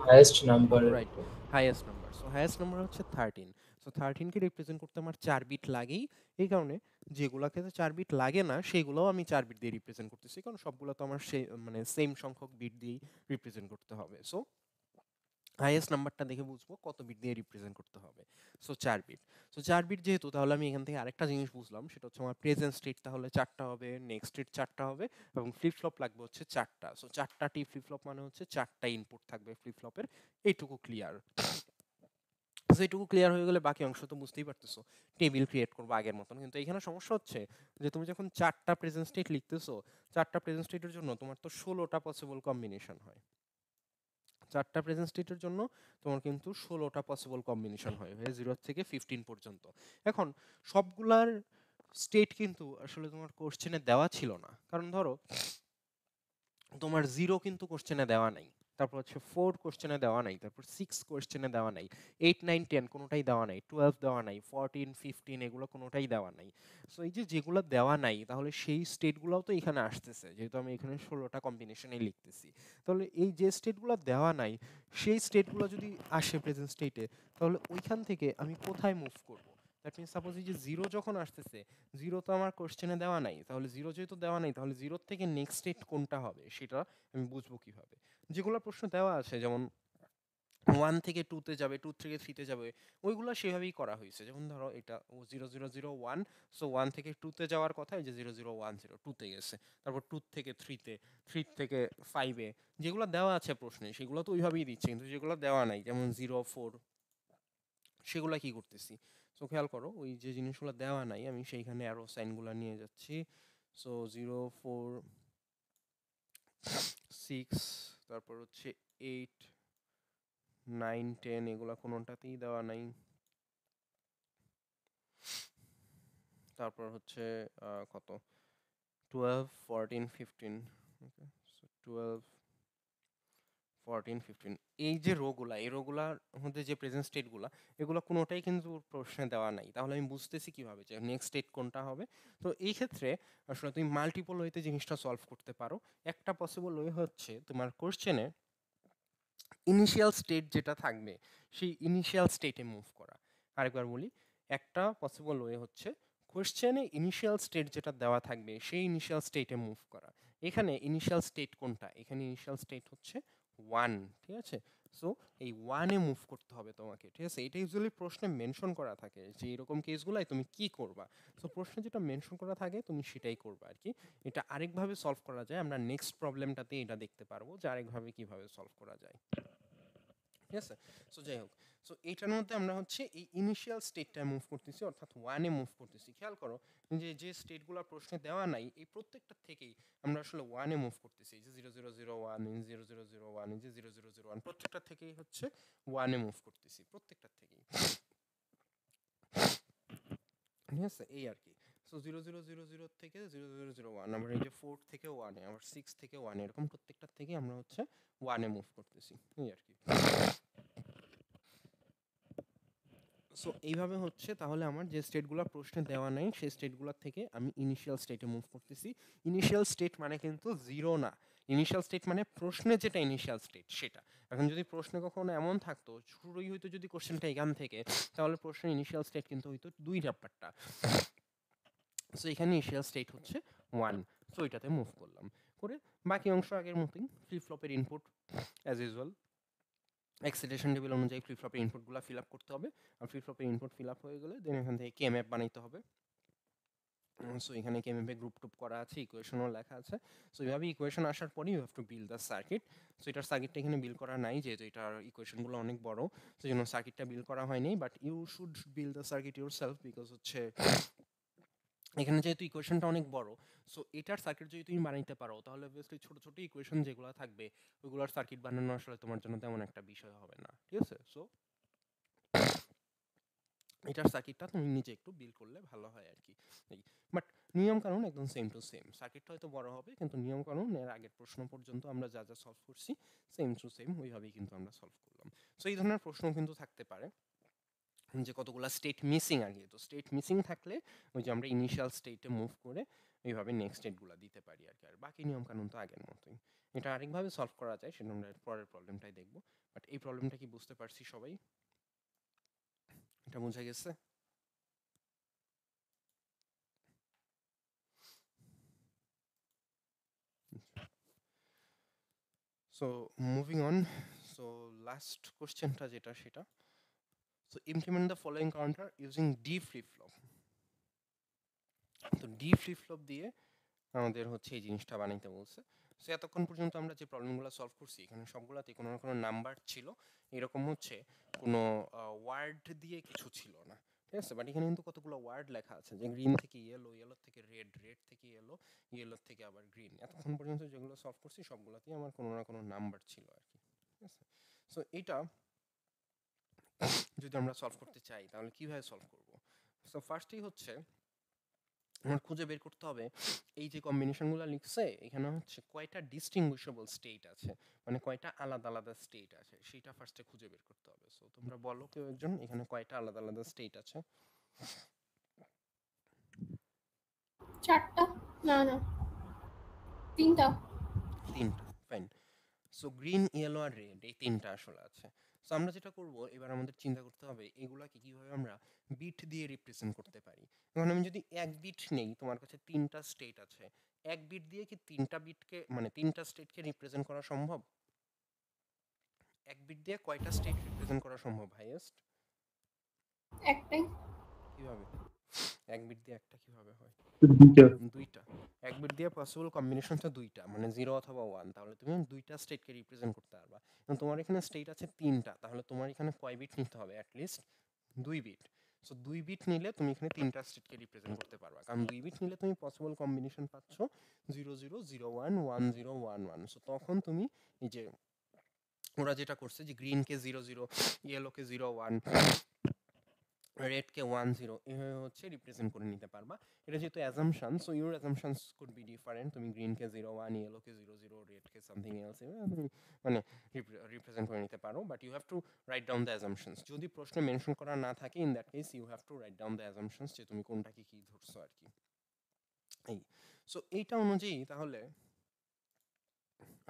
highest number right highest number so highest number হচ্ছে থার্টিন সো থার্টিনকে রিপ্রেজেন্ট করতে আমার চার বিট লাগেই এই কারণে যেগুলো ক্ষেত্রে চার বিট লাগে না সেগুলোও আমি চার বিট দিয়ে রিপ্রেজেন্ট করতেছি কারণ সবগুলো তো আমার সে মানে সেম সংখ্যক বিট দিয়েই রিপ্রেজেন্ট করতে হবে সো হাইয়েস্ট নাম্বারটা দেখে বুঝবো কত বিট দিয়ে রিপ্রেজেন্ট করতে হবে সো চার বিট সো চার বিট যেহেতু তাহলে আমি এখান থেকে আরেকটা জিনিস বুঝলাম সেটা হচ্ছে আমার প্রেজেন্ট স্টেট তাহলে চারটা হবে নেক্সট স্টেট চারটা হবে এবং ফ্লিপ ফ্লপ লাগবে হচ্ছে চারটা সো চারটা টি ফ্লিপ ফ্লপ মানে হচ্ছে চারটা ইনপুট থাকবে ফ্লিপ ফ্লপের এইটুকু ক্লিয়ার অংশ এটুকু ক্লিয়ার হয়ে গেলে বাকি অংশ তো বুঝতেই পারতেছো টেবিল ক্রিয়েট করবো আগের মতন কিন্তু এখানে সমস্যা হচ্ছে যে তুমি যখন চারটা প্রেজেন্ট স্টেট লিখতেছো চারটা প্রেজেন্ট স্টেটের জন্য তোমার তো ষোলোটা পসিবল কম্বিনেশন হয় চারটা প্রেজেন্ট স্টেটের জন্য তোমার কিন্তু ষোলোটা পসিবল কম্বিনেশন হয় জিরো থেকে ফিফটিন পর্যন্ত এখন সবগুলার স্টেট কিন্তু আসলে তোমার কোশ্চেনে দেওয়া ছিল না কারণ ধরো তোমার জিরো কিন্তু কোশ্চেনে দেওয়া নাই তারপর হচ্ছে ফোর কোশ্চেনে দেওয়া নাই তারপর সিক্স কোশ্চেনে দেওয়া নাই এইট নাইন টেন কোনোটাই দেওয়া নাই টুয়েলভ দেওয়া নাই ফোরটিন ফিফটিন এগুলো কোনোটাই দেওয়া নাই সো এই যে যেগুলো দেওয়া নাই তাহলে সেই স্টেটগুলোও তো এখানে আসতেছে যেহেতু আমি এখানে ষোলোটা কম্বিনেশনেই লিখতেছি তাহলে এই যে স্টেটগুলো দেওয়া নাই সেই স্টেটগুলো যদি আসে প্রেজেন্ট স্টেটে তাহলে ওইখান থেকে আমি কোথায় মুভ করব দ্যাট মিনস সাপোজ এই যে জিরো যখন আসতেছে জিরো তো আমার কোশ্চেনে দেওয়া নাই তাহলে জিরো যেহেতু দেওয়া নাই তাহলে জিরোর থেকে নেক্সট স্টেট কোনটা হবে সেটা আমি বুঝবো কীভাবে যেগুলো প্রশ্ন দেওয়া আছে যেমন ওয়ান থেকে টুতে যাবে টু থেকে থ্রিতে যাবে ওইগুলো সেভাবেই করা হয়েছে যেমন ধরো এটা ও zero zero zero one so one থেকে টুতে যাওয়ার কথা এই যে জিরো জিরো ওয়ান জিরো টুতে গেছে তারপর টু থেকে থ্রিতে থ্রি থেকে ফাইভে যেগুলো দেওয়া আছে প্রশ্নে সেগুলো তো ওইভাবেই দিচ্ছে কিন্তু যেগুলো দেওয়া নাই যেমন জিরো ফোর সেগুলো কী করতেছি সো খেয়াল করো ওই যে জিনিসগুলো দেওয়া নাই আমি সেইখানে আরও সাইনগুলো নিয়ে যাচ্ছি সো জিরো ফোর সিক্স তারপর হচ্ছে এইট নাইন টেন এগুলা কোনোটাতেই দেওয়া নাই তারপর হচ্ছে কত twelve fourteen fifteen okay twelve fourteen fifteen এই যে রোগুলা এই রোগুলার মধ্যে যে প্রেজেন্ট স্টেটগুলো এগুলো কোনোটাই কিন্তু প্রশ্নে দেওয়া নাই তাহলে আমি বুঝতেছি কীভাবে যে নেক্সট স্টেট কোনটা হবে তো এই ক্ষেত্রে আসলে তুমি মাল্টিপল ওয়েতে জিনিসটা সলভ করতে পারো একটা পসিবল ওয়ে হচ্ছে তোমার কোশ্চেনে ইনিশিয়াল স্টেট যেটা থাকবে সেই ইনিশিয়াল স্টেটে মুভ করা আরেকবার বলি একটা পসিবল ওয়ে হচ্ছে কোশ্চেনে ইনিশিয়াল স্টেট যেটা দেওয়া থাকবে সেই ইনিশিয়াল স্টেটে মুভ করা এখানে ইনিশিয়াল স্টেট কোনটা এখানে ইনিশিয়াল স্টেট হচ্ছে ওয়ান ঠিক আছে সো এই ওয়ানে মুভ করতে হবে তোমাকে ঠিক আছে এটা ইউজুয়ালি প্রশ্নে মেনশন করা থাকে যে এরকম কেসগুলাই তুমি কি করবা সো প্রশ্নে যেটা মেনশন করা থাকে তুমি সেটাই করবা আর কি এটা আরেকভাবে সলভ করা যায় আমরা নেক্সট প্রবলেমটাতে এটা দেখতে পারবো যে আরেকভাবে কিভাবে সলভ করা যায় ঠিক আছে সো যাই হোক সো এটার মধ্যে আমরা হচ্ছে এই ইনিশিয়াল স্টেটটায় মুভ করতেছি অর্থাৎ ওয়ানে মুভ করতেছি খেয়াল করো যে যে স্টেটগুলো প্রশ্নে দেওয়া নাই এই প্রত্যেকটা থেকেই আমরা আসলে ওয়ানে মুভ করতেছি যে zero zero zero one zero zero zero one যে জিরো জিরো জিরো ওয়ান প্রত্যেকটা থেকেই হচ্ছে ওয়ানে মুভ করতেছি প্রত্যেকটা থেকেই ঠিক আছে এই আর কি so zero zero zero zero থেকে জিরো জিরো জিরো ওয়ান আমার এই যে ফোর থেকে ওয়ানে আমার সিক্স থেকে ওয়ানে এরকম প্রত্যেকটা থেকে আমরা হচ্ছে ওয়ানে মুভ করতেছি এই আর কি সো এইভাবে হচ্ছে তাহলে আমার যে স্টেটগুলো প্রশ্নে দেওয়া নেই সেই স্টেটগুলোর থেকে আমি ইনিশিয়াল স্টেটে মুভ করতেছি ইনিশিয়াল স্টেট মানে কিন্তু জিরো না ইনিশিয়াল স্টেট মানে প্রশ্নে যেটা ইনিশিয়াল স্টেট সেটা এখন যদি প্রশ্নে কখনো এমন থাকতো শুরুই হইতো যদি কোশ্চেনটা এখান থেকে তাহলে প্রশ্নের ইনিশিয়াল স্টেট কিন্তু হইতো দুই ব্যাপারটা সো এখানে ইনিশিয়াল স্টেট হচ্ছে ওয়ান সো এটাতে মুভ করলাম করে বাকি অংশ আগের মতোই ফ্লিপ ফ্লপের input as usual excitation level অনুযায়ী ফ্লিপ ফ্লপের ইনপুটগুলো ফিল আপ করতে হবে আর ফ্লিপ ফ্লপের ইনপুট ফিল আপ হয়ে গেলে দেন এখান থেকে কেএম অ্যাপ বানাইতে হবে সো এখানে কেএমএফে গ্রুপ টুপ করা আছে ইকুয়েশনও লেখা আছে সো এইভাবে ইকুয়েশন আসার পরে you have to build the circuit so এটার সার্কিটটা এখানে বিল করা নাই যেহেতু এটার ইকুয়েশনগুলো অনেক বড় সেই জন্য সার্কিটটা বিল করা হয়নি but you should build the circuit yourself because হচ্ছে এখানে যেহেতু ইকুয়েশনটা অনেক বড় সো এটার সার্কিট যদি তুমি বানাইতে পারো তাহলে অবভিয়াসলি ছোটো ছোটো ইকুয়েশন যেগুলো থাকবে ওইগুলোর সার্কিট বানানো আসলে তোমার জন্য তেমন একটা বিষয় হবে না ঠিক আছে সো এটার সার্কিটটা তুমি নিজে একটু বিল করলে ভালো হয় আর কি বাট নিয়ম কানুন একদম সেম টু সেম সার্কিটটা হয়তো বড় হবে কিন্তু নিয়ম কানুন এর আগের প্রশ্ন পর্যন্ত আমরা যা যা সলভ করছি সেম টু সেম ওইভাবেই কিন্তু আমরা সলভ করলাম সো এই ধরনের প্রশ্ন কিন্তু থাকতে পারে যে কতগুলো স্টেট মিসিং আগে তো স্টেট মিসিং থাকলে ওই যে আমরা ইনিশিয়াল স্টেটে মুভ করে এইভাবে নেক্সট স্টেটগুলো দিতে পারি আর কি আর বাকি নিয়মকানুন তো আগের মতোই এটা আরেকভাবে সলভ করা যায় সেটা আমরা পরের প্রবলেমটাই দেখব বাট এই প্রবলেমটা কি বুঝতে পারছি সবাই এটা বোঝা গেছে so moving on so last কোশ্চেনটা যেটা সেটা So implement the following counter using D flip-flop. তো ডি ফ্লিপ দিয়ে আমাদের হচ্ছে এই জিনিসটা বানাইতে বলছে সো এতক্ষণ পর্যন্ত আমরা যে প্রবলেমগুলো সলভ করছি এখানে সবগুলোতে কোনো না কোনো নাম্বার ছিল এরকম হচ্ছে কোনো ওয়ার্ড দিয়ে কিছু ছিল না ঠিক আছে বাট এখানে কিন্তু কতগুলো ওয়ার্ড লেখা আছে যে গ্রিন থেকে ইয়েলো ইয়েলো থেকে রেড রেড থেকে ইয়েলো ইয়েলোর থেকে আবার গ্রিন এতক্ষণ পর্যন্ত যেগুলো সলভ করছি সবগুলোতেই আমার কোনো না কোনো নাম্বার ছিল আর কি ঠিক আছে সো এটা যদি আমরা সলভ করতে চাই তাহলে কীভাবে সলভ করব সো ফার্স্টেই হচ্ছে আমার খুঁজে বের করতে হবে এই যে কম্বিনেশনগুলো লিখছে এখানে হচ্ছে কয়টা ডিস্টিংগুইশেবল স্টেট আছে মানে কয়টা আলাদা আলাদা স্টেট আছে সেটা ফার্স্টে খুঁজে বের করতে হবে সো তোমরা বলো কেউ একজন এখানে কয়টা আলাদা আলাদা স্টেট আছে চারটা না না তিনটা তিনটা ফাইন সো গ্রিন ইয়েলো আর রেড এই তিনটা আসলে আছে সো আমরা যেটা করব এবার আমাদের চিন্তা করতে হবে এগুলাকে কীভাবে আমরা বিট দিয়ে রিপ্রেজেন্ট করতে পারি এখন আমি যদি এক বিট নেই তোমার কাছে তিনটা স্টেট আছে এক বিট দিয়ে কি তিনটা বিটকে মানে তিনটা স্টেটকে রিপ্রেজেন্ট করা সম্ভব এক বিট দিয়ে কয়টা স্টেট রিপ্রেজেন্ট করা সম্ভব হাইয়েস্ট একটাই কিভাবে এক বিট দিয়ে একটা কিভাবে হয় দুইটা এক বিট দিয়ে পসিবল কম্বিনেশন কম্বিনেশনটা দুইটা মানে জিরো অথবা ওয়ান তাহলে তুমি দুইটা স্টেটকে রিপ্রেজেন্ট করতে পারবা এবং তোমার এখানে স্টেট আছে তিনটা তাহলে তোমার এখানে কয় বিট নিতে হবে অ্যাটলিস্ট দুই বিট সো দুই বিট নিলে তুমি এখানে তিনটা স্টেটকে রিপ্রেজেন্ট করতে পারবা কারণ দুই বিট নিলে তুমি পসিবল কম্বিনেশন পাচ্ছ zero zero zero one one zero one one so তখন তুমি এই যে ওরা যেটা করছে যে গ্রিনকে জিরো জিরো ইয়েলোকে জিরো ওয়ান কে ওয়ান জিরো এভাবে হচ্ছে রিপ্রেজেন্ট করে নিতে পারবা এটা যেহেতু assumption so your assumptions could be different তুমি গ্রিনকে জিরো ওয়ান ইয়েলোকে জিরো জিরো রেডকে সামথিং এলস তুমি মানে রিপ্রেজেন্ট করে নিতে পারো but you have to write down the assumptions যদি প্রশ্নে মেনশন করা না থাকে in that case you have to write down the assumptions যে তুমি কোনটাকে কী ধরছো আর কি এই সো এইটা অনুযায়ী তাহলে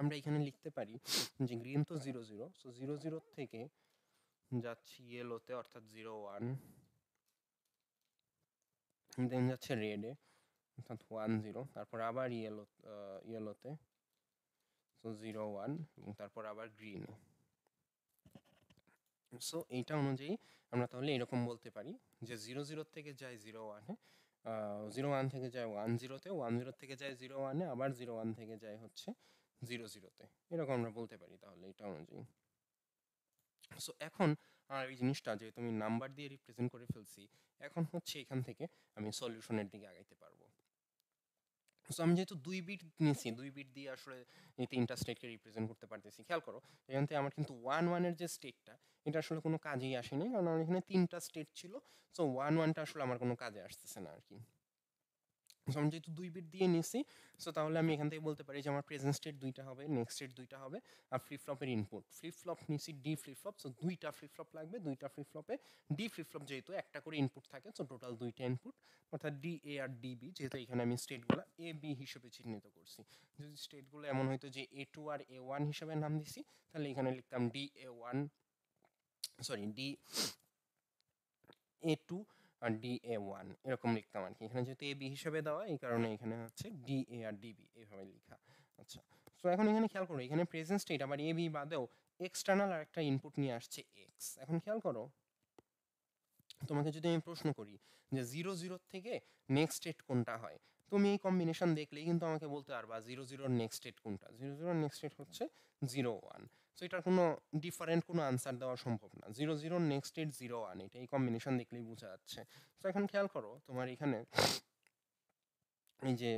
আমরা এখানে লিখতে পারি যে গ্রিন তো জিরো জিরো সো জিরো জিরোর থেকে যাচ্ছি ইয়েলোতে অর্থাৎ জিরো ওয়ান দেন যাচ্ছে রেডে অর্থাৎ ওয়ান জিরো তারপর আবার ইয়েলো ইয়েলোতে সো জিরো ওয়ান এবং তারপর আবার গ্রিনে সো এইটা অনুযায়ী আমরা তাহলে এরকম বলতে পারি যে জিরো জিরো থেকে যায় জিরো ওয়ানে জিরো ওয়ান থেকে যায় ওয়ান জিরোতে ওয়ান জিরো থেকে যায় জিরো ওয়ানে আবার জিরো ওয়ান থেকে যায় হচ্ছে জিরো জিরোতে এরকম আমরা বলতে পারি তাহলে এটা অনুযায়ী সো এখন আর এই জিনিসটা যেহেতু আমি নাম্বার দিয়ে রিপ্রেজেন্ট করে ফেলছি এখন হচ্ছে এখান থেকে আমি সলিউশনের দিকে আগাইতে পারবো সো আমি যেহেতু দুই বিট নিয়েছি দুই বিট দিয়ে আসলে এই তিনটা স্টেটকে রিপ্রেজেন্ট করতে পারতেছি খেয়াল করো এখান থেকে আমার কিন্তু ওয়ান ওয়ানের যে স্টেটটা এটা আসলে কোনো কাজেই আসেনি কারণ আমার এখানে তিনটা স্টেট ছিল সো ওয়ান ওয়ানটা আসলে আমার কোনো কাজে আসতেছে না আর কি সো আমি যেহেতু দুই বিট দিয়ে নিছি সো তাহলে আমি এখান থেকে বলতে পারি যে আমার প্রেজেন্ট স্টেট দুইটা হবে নেক্সট স্টেট দুইটা হবে আর ফ্লিপ ফ্লপের ইনপুট ফ্লিপ ফ্লপ নিছি ডি ফ্লিপ ফ্লপ সো দুইটা ফ্লিপ ফ্লপ লাগবে দুইটা ফ্লিপ ফ্লপে ডি ফ্লিপ ফ্লপ যেহেতু একটা করে ইনপুট থাকে সো টোটাল দুইটা ইনপুট অর্থাৎ ডি এ আর ডি বি যেহেতু এখানে আমি স্টেটগুলো এ বি হিসেবে চিহ্নিত করছি যদি স্টেটগুলো এমন হয়তো যে এ টু আর এ ওয়ান হিসেবে নাম দিছি তাহলে এখানে লিখতাম D A one sorry D A two আর ডি এ ওয়ান এরকম লিখতাম আর কি এখানে যেহেতু এ বি হিসেবে দেওয়া এই কারণে এখানে হচ্ছে ডি এ আর ডিবি এইভাবে লিখা আচ্ছা তো এখন এখানে খেয়াল করো এখানে প্রেজেন্ট স্টেট আবার এ বি বাদেও এক্সটার্নাল আর একটা ইনপুট নিয়ে আসছে এক্স এখন খেয়াল করো তোমাকে যদি আমি প্রশ্ন করি যে জিরো জিরোর থেকে নেক্সট স্টেট কোনটা হয় তুমি এই কম্বিনেশন দেখলেই কিন্তু আমাকে বলতে পারবা জিরো জিরোর নেক্সট স্টেট কোনটা জিরো জিরোর নেক্সট স্টেট হচ্ছে জিরো ওয়ান সো এটার কোনো ডিফারেন্ট কোনো আনসার দেওয়া সম্ভব না zero zero next at zero one এটা এই কম্বিনেশন দেখলেই বোঝা যাচ্ছে সো এখন খেয়াল করো তোমার এখানে এই যে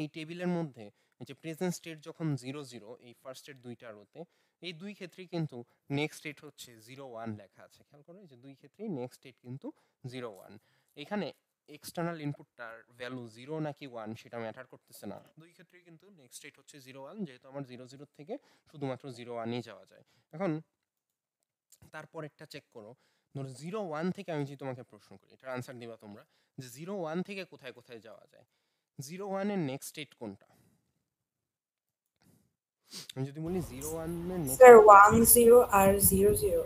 এই টেবিলের মধ্যে যে প্রেজেন্ট স্টেট যখন জিরো জিরো এই ফার্স্ট স্টেট দুইটা রোতে এই দুই ক্ষেত্রেই কিন্তু নেক্সট স্টেট হচ্ছে জিরো ওয়ান লেখা আছে খেয়াল করো যে দুই ক্ষেত্রেই নেক্সট স্টেট কিন্তু জিরো ওয়ান এখানে এক্সটার্নাল ইনপুটটার ভ্যালু জিরো নাকি ওয়ান সেটা ম্যাটার করতেছে না দুই ক্ষেত্রে কিন্তু নেক্সট স্টেট হচ্ছে জিরো ওয়ান যেহেতু আমার জিরো জিরো থেকে শুধুমাত্র জিরো ওয়ানই যাওয়া যায় এখন তারপর একটা চেক করো ধরো জিরো ওয়ান থেকে আমি যদি তোমাকে প্রশ্ন করি এটার আনসার দিবা তোমরা যে জিরো ওয়ান থেকে কোথায় কোথায় যাওয়া যায় জিরো ওয়ানের নেক্সট স্টেট কোনটা আমি যদি বলি জিরো ওয়ান ওয়ান জিরো আর জিরো জিরো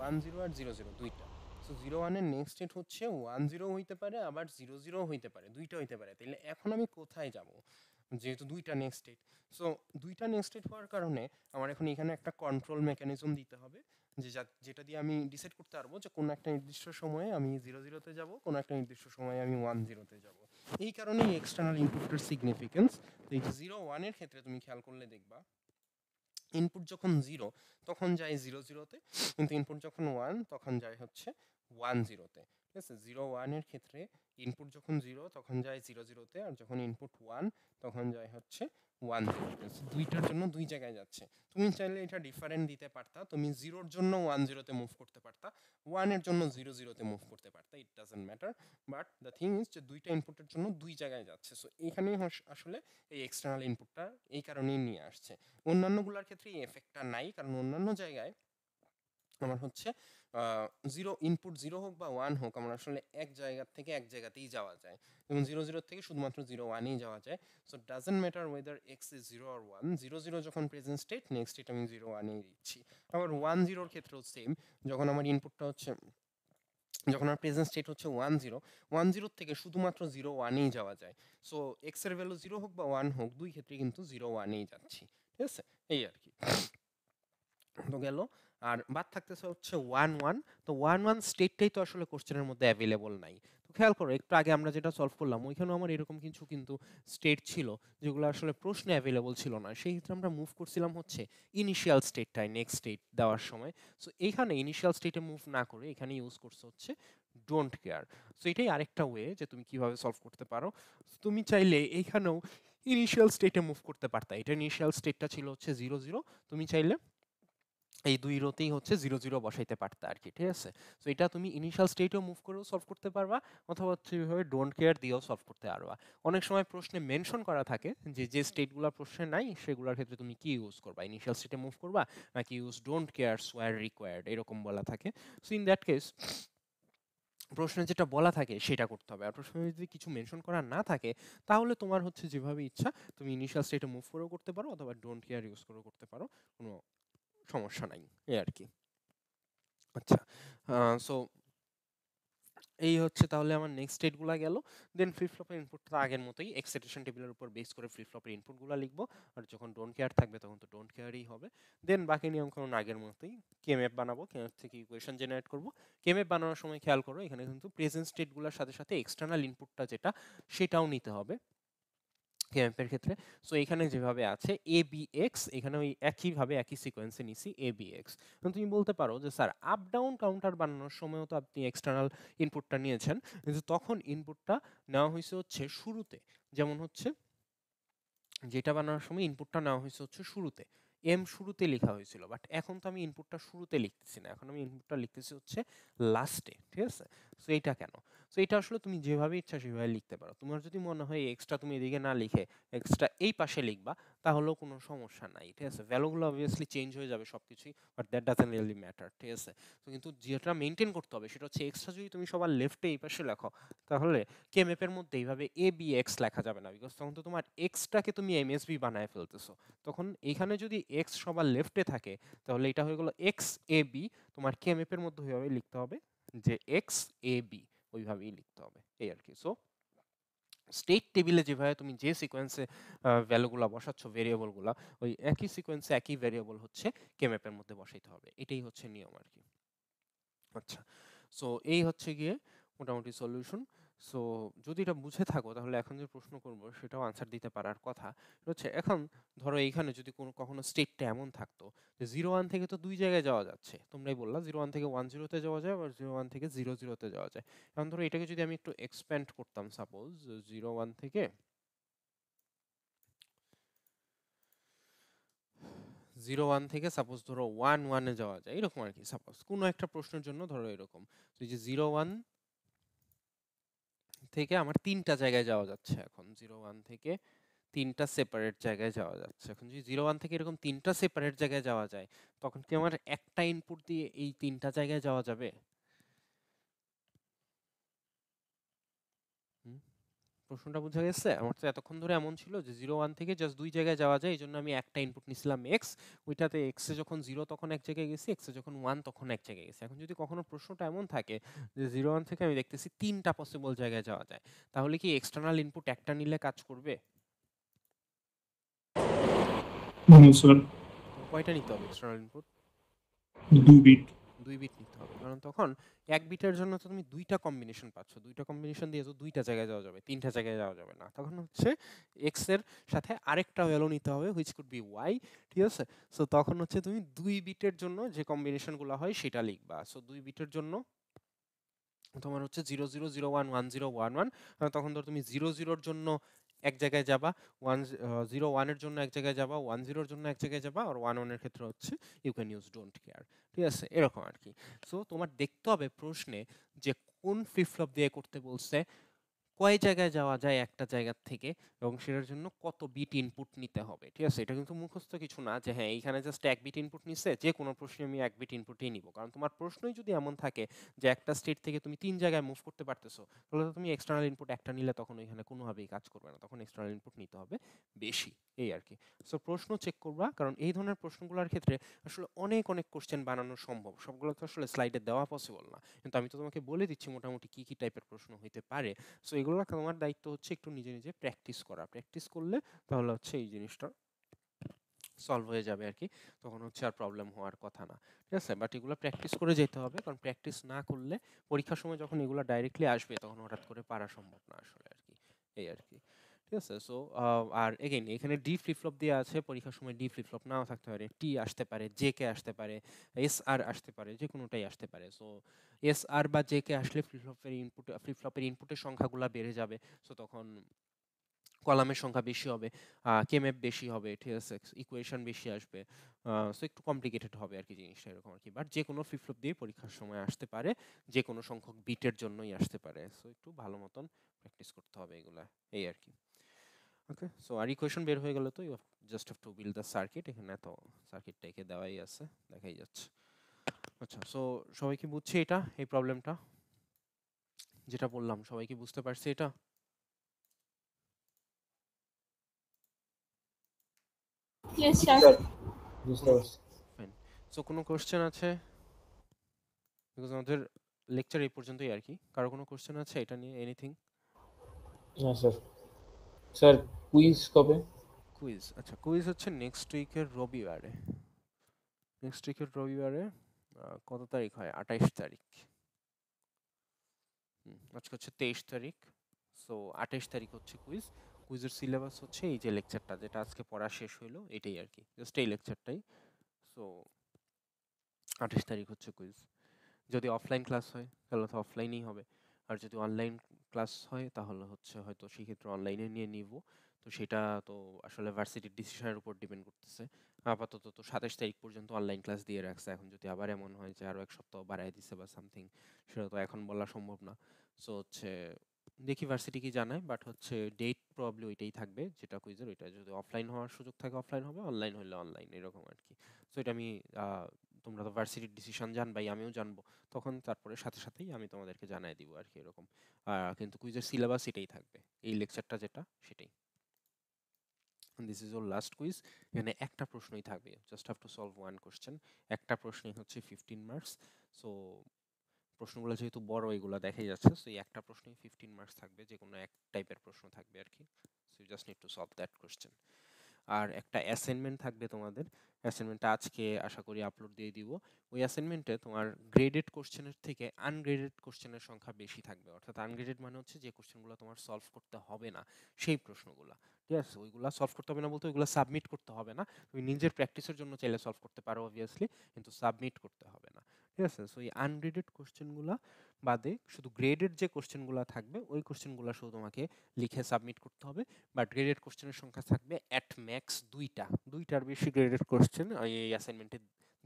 ওয়ান জিরো আর জিরো জিরো দুইটা সো জিরো ওয়ানের নেক্সট স্টেট হচ্ছে ওয়ান জিরো হইতে পারে আবার জিরো জিরো হইতে পারে দুইটা হইতে পারে তাহলে এখন আমি কোথায় যাব যেহেতু দুইটা নেক্সট স্টেট সো দুইটা নেক্সট স্টেট হওয়ার কারণে আমার এখন এখানে একটা কন্ট্রোল মেকানিজম দিতে হবে যে যেটা দিয়ে আমি ডিসাইড করতে পারবো যে কোনো একটা নির্দিষ্ট সময়ে আমি জিরো জিরোতে যাবো কোনো একটা নির্দিষ্ট সময়ে আমি ওয়ান জিরোতে যাবো এই কারণেই এক্সটার্নাল ইনপুটের সিগনিফিকেন্স এই যে জিরো ওয়ানের ক্ষেত্রে তুমি খেয়াল করলে দেখবা ইনপুট যখন জিরো তখন যায় জিরো জিরোতে কিন্তু ইনপুট যখন ওয়ান তখন যায় হচ্ছে ওয়ান জিরোতে ঠিক আছে জিরো ওয়ানের ক্ষেত্রে ইনপুট যখন জিরো তখন যায় জিরো জিরোতে আর যখন ইনপুট ওয়ান তখন যায় হচ্ছে ওয়ান জিরোতে দুইটার জন্য দুই জায়গায় যাচ্ছে তুমি চাইলে এটা ডিফারেন্ট দিতে পারতা তুমি জিরোর জন্য ওয়ান জিরোতে মুভ করতে পারতা ওয়ানের জন্য জিরো জিরোতে মুভ করতে পারতা it doesn't matter but the thing is যে দুইটা ইনপুটের জন্য দুই জায়গায় যাচ্ছে সো এখানেই আসলে এই এক্সটার্নাল ইনপুটটা এই কারণেই নিয়ে আসছে অন্যান্যগুলোর ক্ষেত্রে এই এফেক্টটা নাই কারণ অন্যান্য জায়গায় আমার হচ্ছে জিরো ইনপুট জিরো হোক বা ওয়ান হোক আমার আসলে এক জায়গার থেকে এক জায়গাতেই যাওয়া যায় এবং জিরো জিরো থেকে শুধুমাত্র জিরো ওয়ানেই যাওয়া যায় so doesn't matter whether X is zero আর ওয়ান জিরো জিরো যখন প্রেজেন্ট স্টেট নেক্সট স্টেট আমি জিরো ওয়ানেই দিচ্ছি আবার ওয়ান জিরোর ক্ষেত্রেও সেম যখন আমার ইনপুটটা হচ্ছে যখন আমার প্রেজেন্ট স্টেট হচ্ছে ওয়ান জিরো ওয়ান জিরোর থেকে শুধুমাত্র জিরো ওয়ানেই যাওয়া যায় সো এক্সের ভ্যালু জিরো হোক বা ওয়ান হোক দুই ক্ষেত্রে কিন্তু জিরো ওয়ানেই যাচ্ছি ঠিক আছে এই আর কি তো গেল আর বাদ থাকতেছে হচ্ছে ওয়ান ওয়ান তো ওয়ান ওয়ান স্টেটটাই তো আসলে কোশ্চেনের মধ্যে অ্যাভেলেবল নাই তো খেয়াল করো একটু আগে আমরা যেটা সলভ করলাম ওইখানেও আমার এরকম কিছু কিন্তু স্টেট ছিল যেগুলো আসলে প্রশ্নে অ্যাভেলেবল ছিল না সেই ক্ষেত্রে আমরা মুভ করছিলাম হচ্ছে ইনিশিয়াল স্টেটটাই নেক্সট স্টেট দেওয়ার সময় সো এইখানে ইনিশিয়াল স্টেটে মুভ না করে এখানে ইউজ করছে হচ্ছে ডোন্ট কেয়ার সো এটাই আরেকটা ওয়ে যে তুমি কিভাবে সলভ করতে পারো তুমি চাইলে এইখানেও ইনিশিয়াল স্টেটে মুভ করতে পারতা এটা ইনিশিয়াল স্টেটটা ছিল হচ্ছে জিরো জিরো তুমি চাইলে এই দুই রোতেই হচ্ছে জিরো জিরো বসাইতে পারতে আর কি ঠিক আছে সো এটা তুমি ইনিশিয়াল স্টেটেও মুভ করেও সলভ করতে পারবা অথবা সেভাবে ডোন্ট কেয়ার দিয়েও সলভ করতে পারবা অনেক সময় প্রশ্নে মেনশন করা থাকে যে যে স্টেটগুলো প্রশ্নে নাই সেগুলোর ক্ষেত্রে তুমি কি ইউজ করবা ইনিশিয়াল স্টেটে মুভ করবা নাকি ইউজ ডোন্ট কেয়ার সোয়ার রিকোয়ার্ড এরকম বলা থাকে সো ইন দ্যাট কেস প্রশ্নে যেটা বলা থাকে সেটা করতে হবে আর প্রশ্নে যদি কিছু মেনশন করা না থাকে তাহলে তোমার হচ্ছে যেভাবে ইচ্ছা তুমি ইনিশিয়াল স্টেটে মুভ করেও করতে পারো অথবা ডোন্ট কেয়ার ইউজ করেও করতে পারো কোনো সমস্যা নাই এ আর কি আচ্ছা সো এই হচ্ছে তাহলে আমার নেক্সট স্টেটগুলো গেল দেন ফ্লিপ ফ্লপের ইনপুটটা আগের মতোই এক্সাইটেশন টেবিলের উপর বেস করে ফ্লিপ ফ্লপের ইনপুটগুলো লিখবো আর যখন ডোন্ট কেয়ার থাকবে তখন তো ডোন্ট কেয়ারই হবে দেন বাকি কারণ আগের মতোই কেএমএফ বানাবো কেএমএফ থেকে ইকুয়েশন জেনারেট করবো কেএমএফ বানানোর সময় খেয়াল করো এখানে কিন্তু প্রেজেন্ট স্টেটগুলোর সাথে সাথে এক্সটার্নাল ইনপুটটা যেটা সেটাও নিতে হবে ক্যাম্পের ক্ষেত্রে সো এখানে যেভাবে আছে এ বি এক্স এখানে ওই একইভাবে একই সিকোয়েন্সে নিছি এ বি এক্স কিন্তু তুমি বলতে পারো যে স্যার আপ ডাউন কাউন্টার বানানোর সময়ও তো আপনি এক্সটার্নাল ইনপুটটা নিয়েছেন কিন্তু তখন ইনপুটটা নেওয়া হয়েছে হচ্ছে শুরুতে যেমন হচ্ছে যেটা বানানোর সময় ইনপুটটা নেওয়া হয়েছে হচ্ছে শুরুতে এম শুরুতে লেখা হয়েছিল বাট এখন তো আমি ইনপুটটা শুরুতে লিখতেছি না এখন আমি ইনপুটটা লিখতেছি হচ্ছে লাস্টে ঠিক আছে সো এটা কেন সো এটা আসলে তুমি যেভাবে ইচ্ছা সেভাবে লিখতে পারো তোমার যদি মনে হয় এক্সট্রা তুমি এদিকে না লিখে এক্সট্রা এই পাশে লিখবা তাহলেও কোনো সমস্যা নাই ঠিক আছে ভ্যালুগুলো অবভিয়াসলি চেঞ্জ হয়ে যাবে সব কিছুই but that doesn't really matter ঠিক আছে তো কিন্তু যেটা মেনটেন করতে হবে সেটা হচ্ছে এক্সট্রা যদি তুমি সবার লেফটে এই পাশে লেখো তাহলে কে ম্যাপের মধ্যে এইভাবে এ বি এক্স লেখা যাবে না বিকজ তখন তো তোমার এক্সটাকে তুমি এমএসবি বানায় ফেলতেছো তখন এখানে যদি এক্স সবার লেফটে থাকে তাহলে এটা হয়ে গেলো এক্স এ বি তোমার কে ম্যাপের মধ্যে হয়ে লিখতে হবে যে এক্স এ বি ওইভাবেই লিখতে হবে এই আর কি সো স্টেট টেবিলে যেভাবে তুমি যে সিকোয়েন্সে ভ্যালুগুলো বসাচ্ছ ভেরিয়েবলগুলো ওই একই সিকোয়েন্সে একই ভেরিয়েবল হচ্ছে কেম্যাপের মধ্যে বসাইতে হবে এটাই হচ্ছে নিয়ম আর কি আচ্ছা সো এই হচ্ছে গিয়ে মোটামুটি সলিউশন সো যদি এটা বুঝে থাকো তাহলে এখন যে প্রশ্ন করবো সেটাও আনসার দিতে পারার কথা হচ্ছে এখন ধরো এইখানে যদি কোনো কখনো স্টেটটা এমন থাকতো যে জিরো ওয়ান থেকে তো দুই জায়গায় যাওয়া যাচ্ছে তোমরাই বললা জিরো ওয়ান থেকে ওয়ান জিরোতে যাওয়া যায় আবার জিরো ওয়ান থেকে জিরো জিরোতে যাওয়া যায় এখন ধরো এটাকে যদি আমি একটু এক্সপ্যান্ড করতাম সাপোজ জিরো ওয়ান থেকে জিরো ওয়ান থেকে সাপোজ ধরো ওয়ান ওয়ানে যাওয়া যায় এরকম আর কি সাপোজ কোনো একটা প্রশ্নের জন্য ধরো এরকম তো এই যে জিরো ওয়ান থেকে আমার তিনটা জায়গায় যাওয়া যাচ্ছে এখন জিরো ওয়ান থেকে তিনটা সেপারেট জায়গায় যাওয়া যাচ্ছে এখন যদি জিরো ওয়ান থেকে এরকম তিনটা সেপারেট জায়গায় যাওয়া যায় তখন কি আমার একটা ইনপুট দিয়ে এই তিনটা জায়গায় যাওয়া যাবে প্রশ্নটা বোঝা গেছে আমার তো এতক্ষণ ধরে এমন ছিল যে জিরো ওয়ান থেকে জাস্ট দুই জায়গায় যাওয়া যায় এই জন্য আমি একটা ইনপুট নিছিলাম এক্স ওইটাতে এক্সে যখন জিরো তখন এক জায়গায় গেছি এক্সে যখন ওয়ান তখন এক জায়গায় গেছি এখন যদি কখনো প্রশ্নটা এমন থাকে যে জিরো ওয়ান থেকে আমি দেখতেছি তিনটা পসিবল জায়গায় যাওয়া যায় তাহলে কি এক্সটার্নাল ইনপুট একটা নিলে কাজ করবে কয়টা নিতে হবে এক্সটার্নাল ইনপুট দু বিট দুই বিট নিতে হবে কারণ তখন এক বিটের জন্য তো তুমি দুইটা কম্বিনেশন পাচ্ছ দুইটা কম্বিনেশন দিয়ে তো দুইটা জায়গায় যাওয়া যাবে তিনটা জায়গায় যাওয়া যাবে না তখন হচ্ছে এক্স এর সাথে আরেকটা ভ্যালু নিতে হবে হুইচ কুড বি ওয়াই ঠিক আছে সো তখন হচ্ছে তুমি দুই বিটের জন্য যে কম্বিনেশনগুলো হয় সেটা লিখবা সো দুই বিটের জন্য তোমার হচ্ছে zero zero zero one one zero one one তখন ধর তুমি জিরো জিরোর জন্য এক জায়গায় যাবা ওয়ান জিরো ওয়ানের জন্য এক জায়গায় যাবা ওয়ান জিরোর জন্য এক জায়গায় যাবা আর ওয়ান ওয়ানের ক্ষেত্রে হচ্ছে you can use don't care ঠিক আছে এরকম আর কি সো তোমার দেখতে হবে প্রশ্নে যে কোন ফ্লিপ ফ্লপ দিয়ে করতে বলছে কয় জায়গায় যাওয়া যায় একটা জায়গার থেকে এবং সেটার জন্য কত বিট ইনপুট নিতে হবে ঠিক আছে এটা কিন্তু মুখস্থ কিছু না যে হ্যাঁ এইখানে জাস্ট এক বিট ইনপুট নিচ্ছে যে কোনো প্রশ্নে আমি এক বিট ইনপুটই নিব কারণ তোমার প্রশ্নই যদি এমন থাকে যে একটা স্টেট থেকে তুমি তিন জায়গায় মুভ করতে পারতেছো তাহলে তো তুমি এক্সটার্নাল ইনপুট একটা নিলে তখন ওইখানে কোনোভাবেই কাজ করবে না তখন এক্সটার্নাল ইনপুট নিতে হবে বেশি এই আর কি সো প্রশ্ন চেক করবা কারণ এই ধরনের প্রশ্নগুলোর ক্ষেত্রে আসলে অনেক অনেক কোশ্চেন বানানো সম্ভব সবগুলো তো আসলে স্লাইডে দেওয়া পসিবল না কিন্তু আমি তো তোমাকে বলে দিচ্ছি মোটামুটি কী কী টাইপের প্রশ্ন হইতে পারে সো এগুলো তোমার দায়িত্ব হচ্ছে একটু নিজে নিজে প্র্যাকটিস করা প্র্যাকটিস করলে তাহলে হচ্ছে এই জিনিসটা সলভ হয়ে যাবে আর কি তখন হচ্ছে আর প্রবলেম হওয়ার কথা না ঠিক আছে বাট এগুলো প্র্যাকটিস করে যেতে হবে কারণ প্র্যাকটিস না করলে পরীক্ষার সময় যখন এগুলো ডাইরেক্টলি আসবে তখন হঠাৎ করে পারা সম্ভব না আসলে আর কি এই আর কি ঠিক আছে সো আর এগেইন এখানে ডি ফ্লিপফ্লপ দিয়ে আছে পরীক্ষার সময় ডি ফ্লিপফ্লপ নাও থাকতে পারে টি আসতে পারে জে কে আসতে পারে এস আর আসতে পারে যে কোনোটাই আসতে পারে সো এস আর বা জে কে আসলে ফ্লিপফ্লপের ইনপুট ফ্লিপফ্লপের ইনপুটের সংখ্যাগুলো বেড়ে যাবে সো তখন কলামের সংখ্যা বেশি হবে কেমএফ বেশি হবে ঠিক আছে ইকুয়েশন বেশি আসবে সো একটু কমপ্লিকেটেড হবে আর কি জিনিসটা এরকম আর কি বাট যে কোনো ফ্লিপফ্লপ দিয়ে পরীক্ষার সময় আসতে পারে যে কোনো সংখ্যক বিটের জন্যই আসতে পারে সো একটু ভালো মতন প্র্যাকটিস করতে হবে এগুলা এই আর কি ওকে সো আর ইকুয়েশন বের হয়ে গেলে তো you just have to build the circuit এখানে তো সার্কিটটা একে দেওয়াই আছে দেখাই যাচ্ছে আচ্ছা সো সবাই কি বুঝছে এটা এই প্রবলেমটা যেটা বললাম সবাই কি বুঝতে পারছে এটা সো কোনো কোশ্চেন আছে বিকজ আমাদের লেকচার এই পর্যন্তই আর কি কারো কোনো কোশ্চেন আছে এটা নিয়ে এনিথিং না স্যার স্যার কুইজ কবে কুইজ আচ্ছা কুইজ হচ্ছে নেক্সট উইকের রবিবারে নেক্সট উইকের রবিবারে কত তারিখ হয় আঠাইশ তারিখ আজকে হচ্ছে তেইশ তারিখ সো আঠাইশ তারিখ হচ্ছে কুইজ কুইজের সিলেবাস হচ্ছে এই যে লেকচারটা যেটা আজকে পড়া শেষ হলো এটাই আর কি জাস্ট এই লেকচারটাই সো আঠাশ তারিখ হচ্ছে কুইজ যদি অফলাইন ক্লাস হয় তাহলে তো অফলাইনেই হবে আর যদি অনলাইন ক্লাস হয় তাহলে হচ্ছে হয়তো সেক্ষেত্রে অনলাইনে নিয়ে নিব তো সেটা তো আসলে ভার্সিটির ডিসিশনের উপর ডিপেন্ড করতেছে আপাতত তো সাতাশ তারিখ পর্যন্ত অনলাইন ক্লাস দিয়ে রাখছে এখন যদি আবার এমন হয় যে আরও এক সপ্তাহ বাড়ায় দিছে বা সামথিং সেটা তো এখন বলা সম্ভব না সো হচ্ছে দেখি ভার্সিটি কি জানায় বাট হচ্ছে ডেট প্রবলি ওইটাই থাকবে যেটা কুইজের ওইটা যদি অফলাইন হওয়ার সুযোগ থাকে অফলাইন হবে অনলাইন হলে অনলাইন এরকম আর কি সো এটা আমি তোমরা তো ভার্সিটির ডিসিশন জানবাই আমিও জানবো তখন তারপরে সাথে সাথেই আমি তোমাদেরকে জানাই দিব আর কি এরকম কিন্তু কুইজের সিলেবাস এটাই থাকবে এই লেকচারটা যেটা সেটাই this is our last quiz এখানে একটা প্রশ্নই থাকবে just have to solve one question একটা প্রশ্নই হচ্ছে ফিফটিন মার্কস সো প্রশ্নগুলো যেহেতু বড় এগুলো দেখাই যাচ্ছে সো এই একটা প্রশ্নই ফিফটিন মার্কস থাকবে যে কোনো এক টাইপের প্রশ্ন থাকবে আর কি so you just need to solve that question আর একটা অ্যাসাইনমেন্ট থাকবে তোমাদের অ্যাসাইনমেন্টটা আজকে আশা করি আপলোড দিয়ে দিব ওই অ্যাসাইনমেন্টে তোমার গ্রেডেড কোশ্চেনের থেকে আনগ্রেডেড কোশ্চেনের সংখ্যা বেশি থাকবে অর্থাৎ আনগ্রেডেড মানে হচ্ছে যে কোশ্চেনগুলো তোমার সলভ করতে হবে না সেই প্রশ্নগুলো ঠিক আছে ওইগুলো সলভ করতে হবে না বলতে ওইগুলো সাবমিট করতে হবে না তুমি নিজের প্র্যাকটিসের জন্য চাইলে সলভ করতে পারো অবভিয়াসলি কিন্তু সাবমিট করতে হবে না ঠিক আছে সো এই আনগ্রেডেড কোশ্চেনগুলো বাদে শুধু গ্রেডেড যে কোশ্চেনগুলো থাকবে ওই কোশ্চেনগুলো শুধু তোমাকে লিখে সাবমিট করতে হবে বাট গ্রেডেড কোশ্চেনের সংখ্যা থাকবে অ্যাট ম্যাক্স দুইটা দুইটার বেশি গ্রেডেড কোশ্চেন এই অ্যাসাইনমেন্টে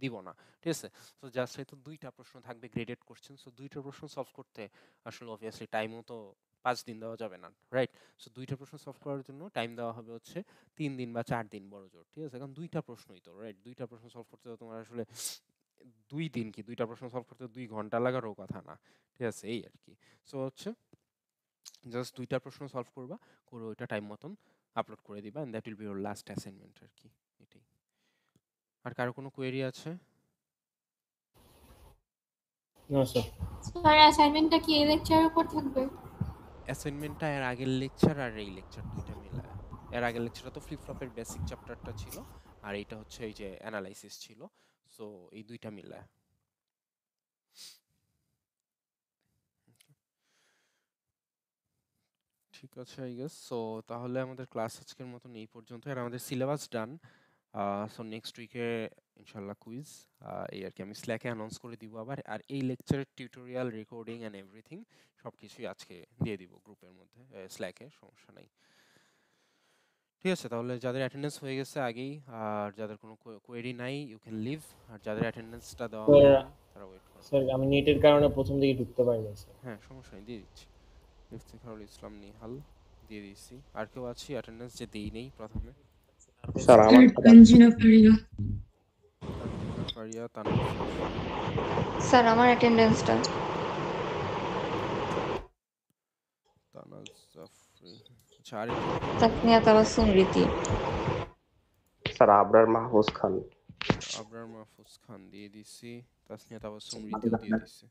দিব না ঠিক আছে সো জাস্ট হয়তো দুইটা প্রশ্ন থাকবে গ্রেডেড কোশ্চেন সো দুইটা প্রশ্ন সলভ করতে আসলে অবভিয়াসলি টাইমও তো পাঁচ দিন দেওয়া যাবে না রাইট সো দুইটা প্রশ্ন সলভ করার জন্য টাইম দেওয়া হবে হচ্ছে তিন দিন বা চার দিন বড় জোর ঠিক আছে কারণ দুইটা প্রশ্নই তো রাইট দুইটা প্রশ্ন সলভ করতে তোমার আসলে দুই দিন কি দুইটা প্রশ্ন সলভ করতে দুই ঘন্টা লাগারও কথা না ঠিক আছে এই আর কি সো হচ্ছে জাস্ট দুইটা প্রশ্ন সলভ করবা করে ওইটা টাইম মতন আপলোড করে দিবা and that will be your last assignment আর কি এটাই আর কারো কোনো কোয়েরি আছে না স্যার স্যার অ্যাসাইনমেন্টটা কি এই লেকচারের উপর থাকবে অ্যাসাইনমেন্টটা এর আগের লেকচার আর এই লেকচার দুইটা মিলা এর আগের লেকচারটা তো ফ্লিপ ফ্লপের বেসিক চ্যাপ্টারটা ছিল আর এইটা হচ্ছে এই যে অ্যানালাইসিস ছিল সো এই দুইটা মিলা ঠিক আছে আই গেস সো তাহলে আমাদের ক্লাস আজকের মতন এই পর্যন্ত আর আমাদের সিলেবাস ডান সো নেক্সট উইকে ইনশাল্লাহ কুইজ এই আর কি আমি স্ল্যাকে অ্যানাউন্স করে দিব আবার আর এই লেকচারের টিউটোরিয়াল রেকর্ডিং অ্যান্ড এভরিথিং সব কিছুই আজকে দিয়ে দিব গ্রুপের মধ্যে স্ল্যাকে uh, সমস্যা নেই ঠিক আছে তাহলে যাদের অ্যাটেন্ডেন্স হয়ে গেছে আগেই আর যাদের কোনো কোয়েরি নাই ইউ ক্যান লিভ আর যাদের অ্যাটেন্ডেন্সটা দাও তারা ওয়েট করো স্যার আমি নেটের কারণে প্রথম দিকে ঢুকতে পারিনি স্যার হ্যাঁ সমস্যা নেই দিয়ে দিচ্ছি ইফতিখারুল ইসলাম নিহাল দিয়ে দিয়েছি আর কেউ আছে অ্যাটেন্ডেন্স যে দেই নেই প্রথমে স্যার আমার তানজিনা ফারিয়া ফারিয়া তানজিনা স্যার আমার অ্যাটেন্ডেন্সটা তাকনিয়া তাবাসসুম রীতি স্যার আবরার মাহফুজ খান আবরার মাহফুজ খান দিয়ে দিছি তাসনিয়া তাবাসসুম আচ্ছা, রীতি দিয়ে দিছি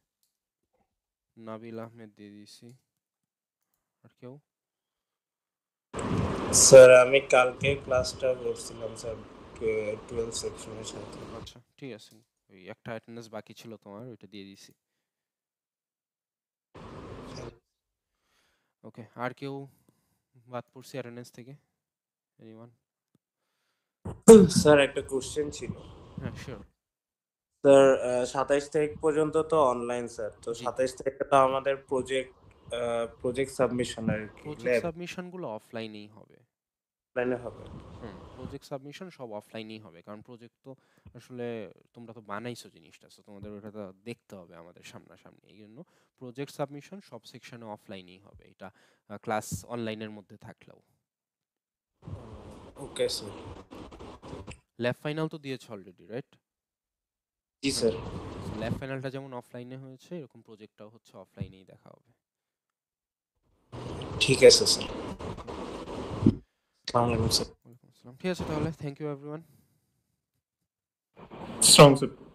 নাবিল আহমেদ দিয়ে দিছি আর কেউ স্যার আমি কালকে ক্লাসটা করছিলাম স্যার টুয়েলভ সেকশনের সাথে আচ্ছা ঠিক আছে ওই একটা অ্যাটেন্ডেন্স বাকি ছিল তোমার ওইটা দিয়ে দিছি ওকে আর কেউ বাদ পড়ছি অ্যাটেন্ডেন্স থেকে এনিওয়ান স্যার একটা কোশ্চেন ছিল হ্যাঁ শিওর স্যার সাতাইশ তারিখ পর্যন্ত তো অনলাইন স্যার তো সাতাইশ তারিখে তো আমাদের প্রজেক্ট প্রজেক্ট সাবমিশন আর কি প্রজেক্ট সাবমিশন গুলো অফলাইনেই হবে অফলাইনে হবে হুম প্রজেক্ট সাবমিশন সব অফলাইনেই হবে কারণ প্রজেক্ট তো আসলে তোমরা তো বানাইছো জিনিসটা সো তোমাদের ওটা তো দেখতে হবে আমাদের সামনাসামনি এই জন্য প্রজেক্ট সাবমিশন সব সেকশনে অফলাইনেই হবে এটা ক্লাস অনলাইনের মধ্যে থাকলেও ওকে স্যার ল্যাব ফাইনাল তো দিয়েছ অলরেডি রাইট জি স্যার ল্যাব ফাইনালটা যেমন অফলাইনে হয়েছে এরকম প্রজেক্টটাও হচ্ছে অফলাইনেই দেখা হবে ঠিক আছে sir sir Salam Thank you, everyone. Strong support.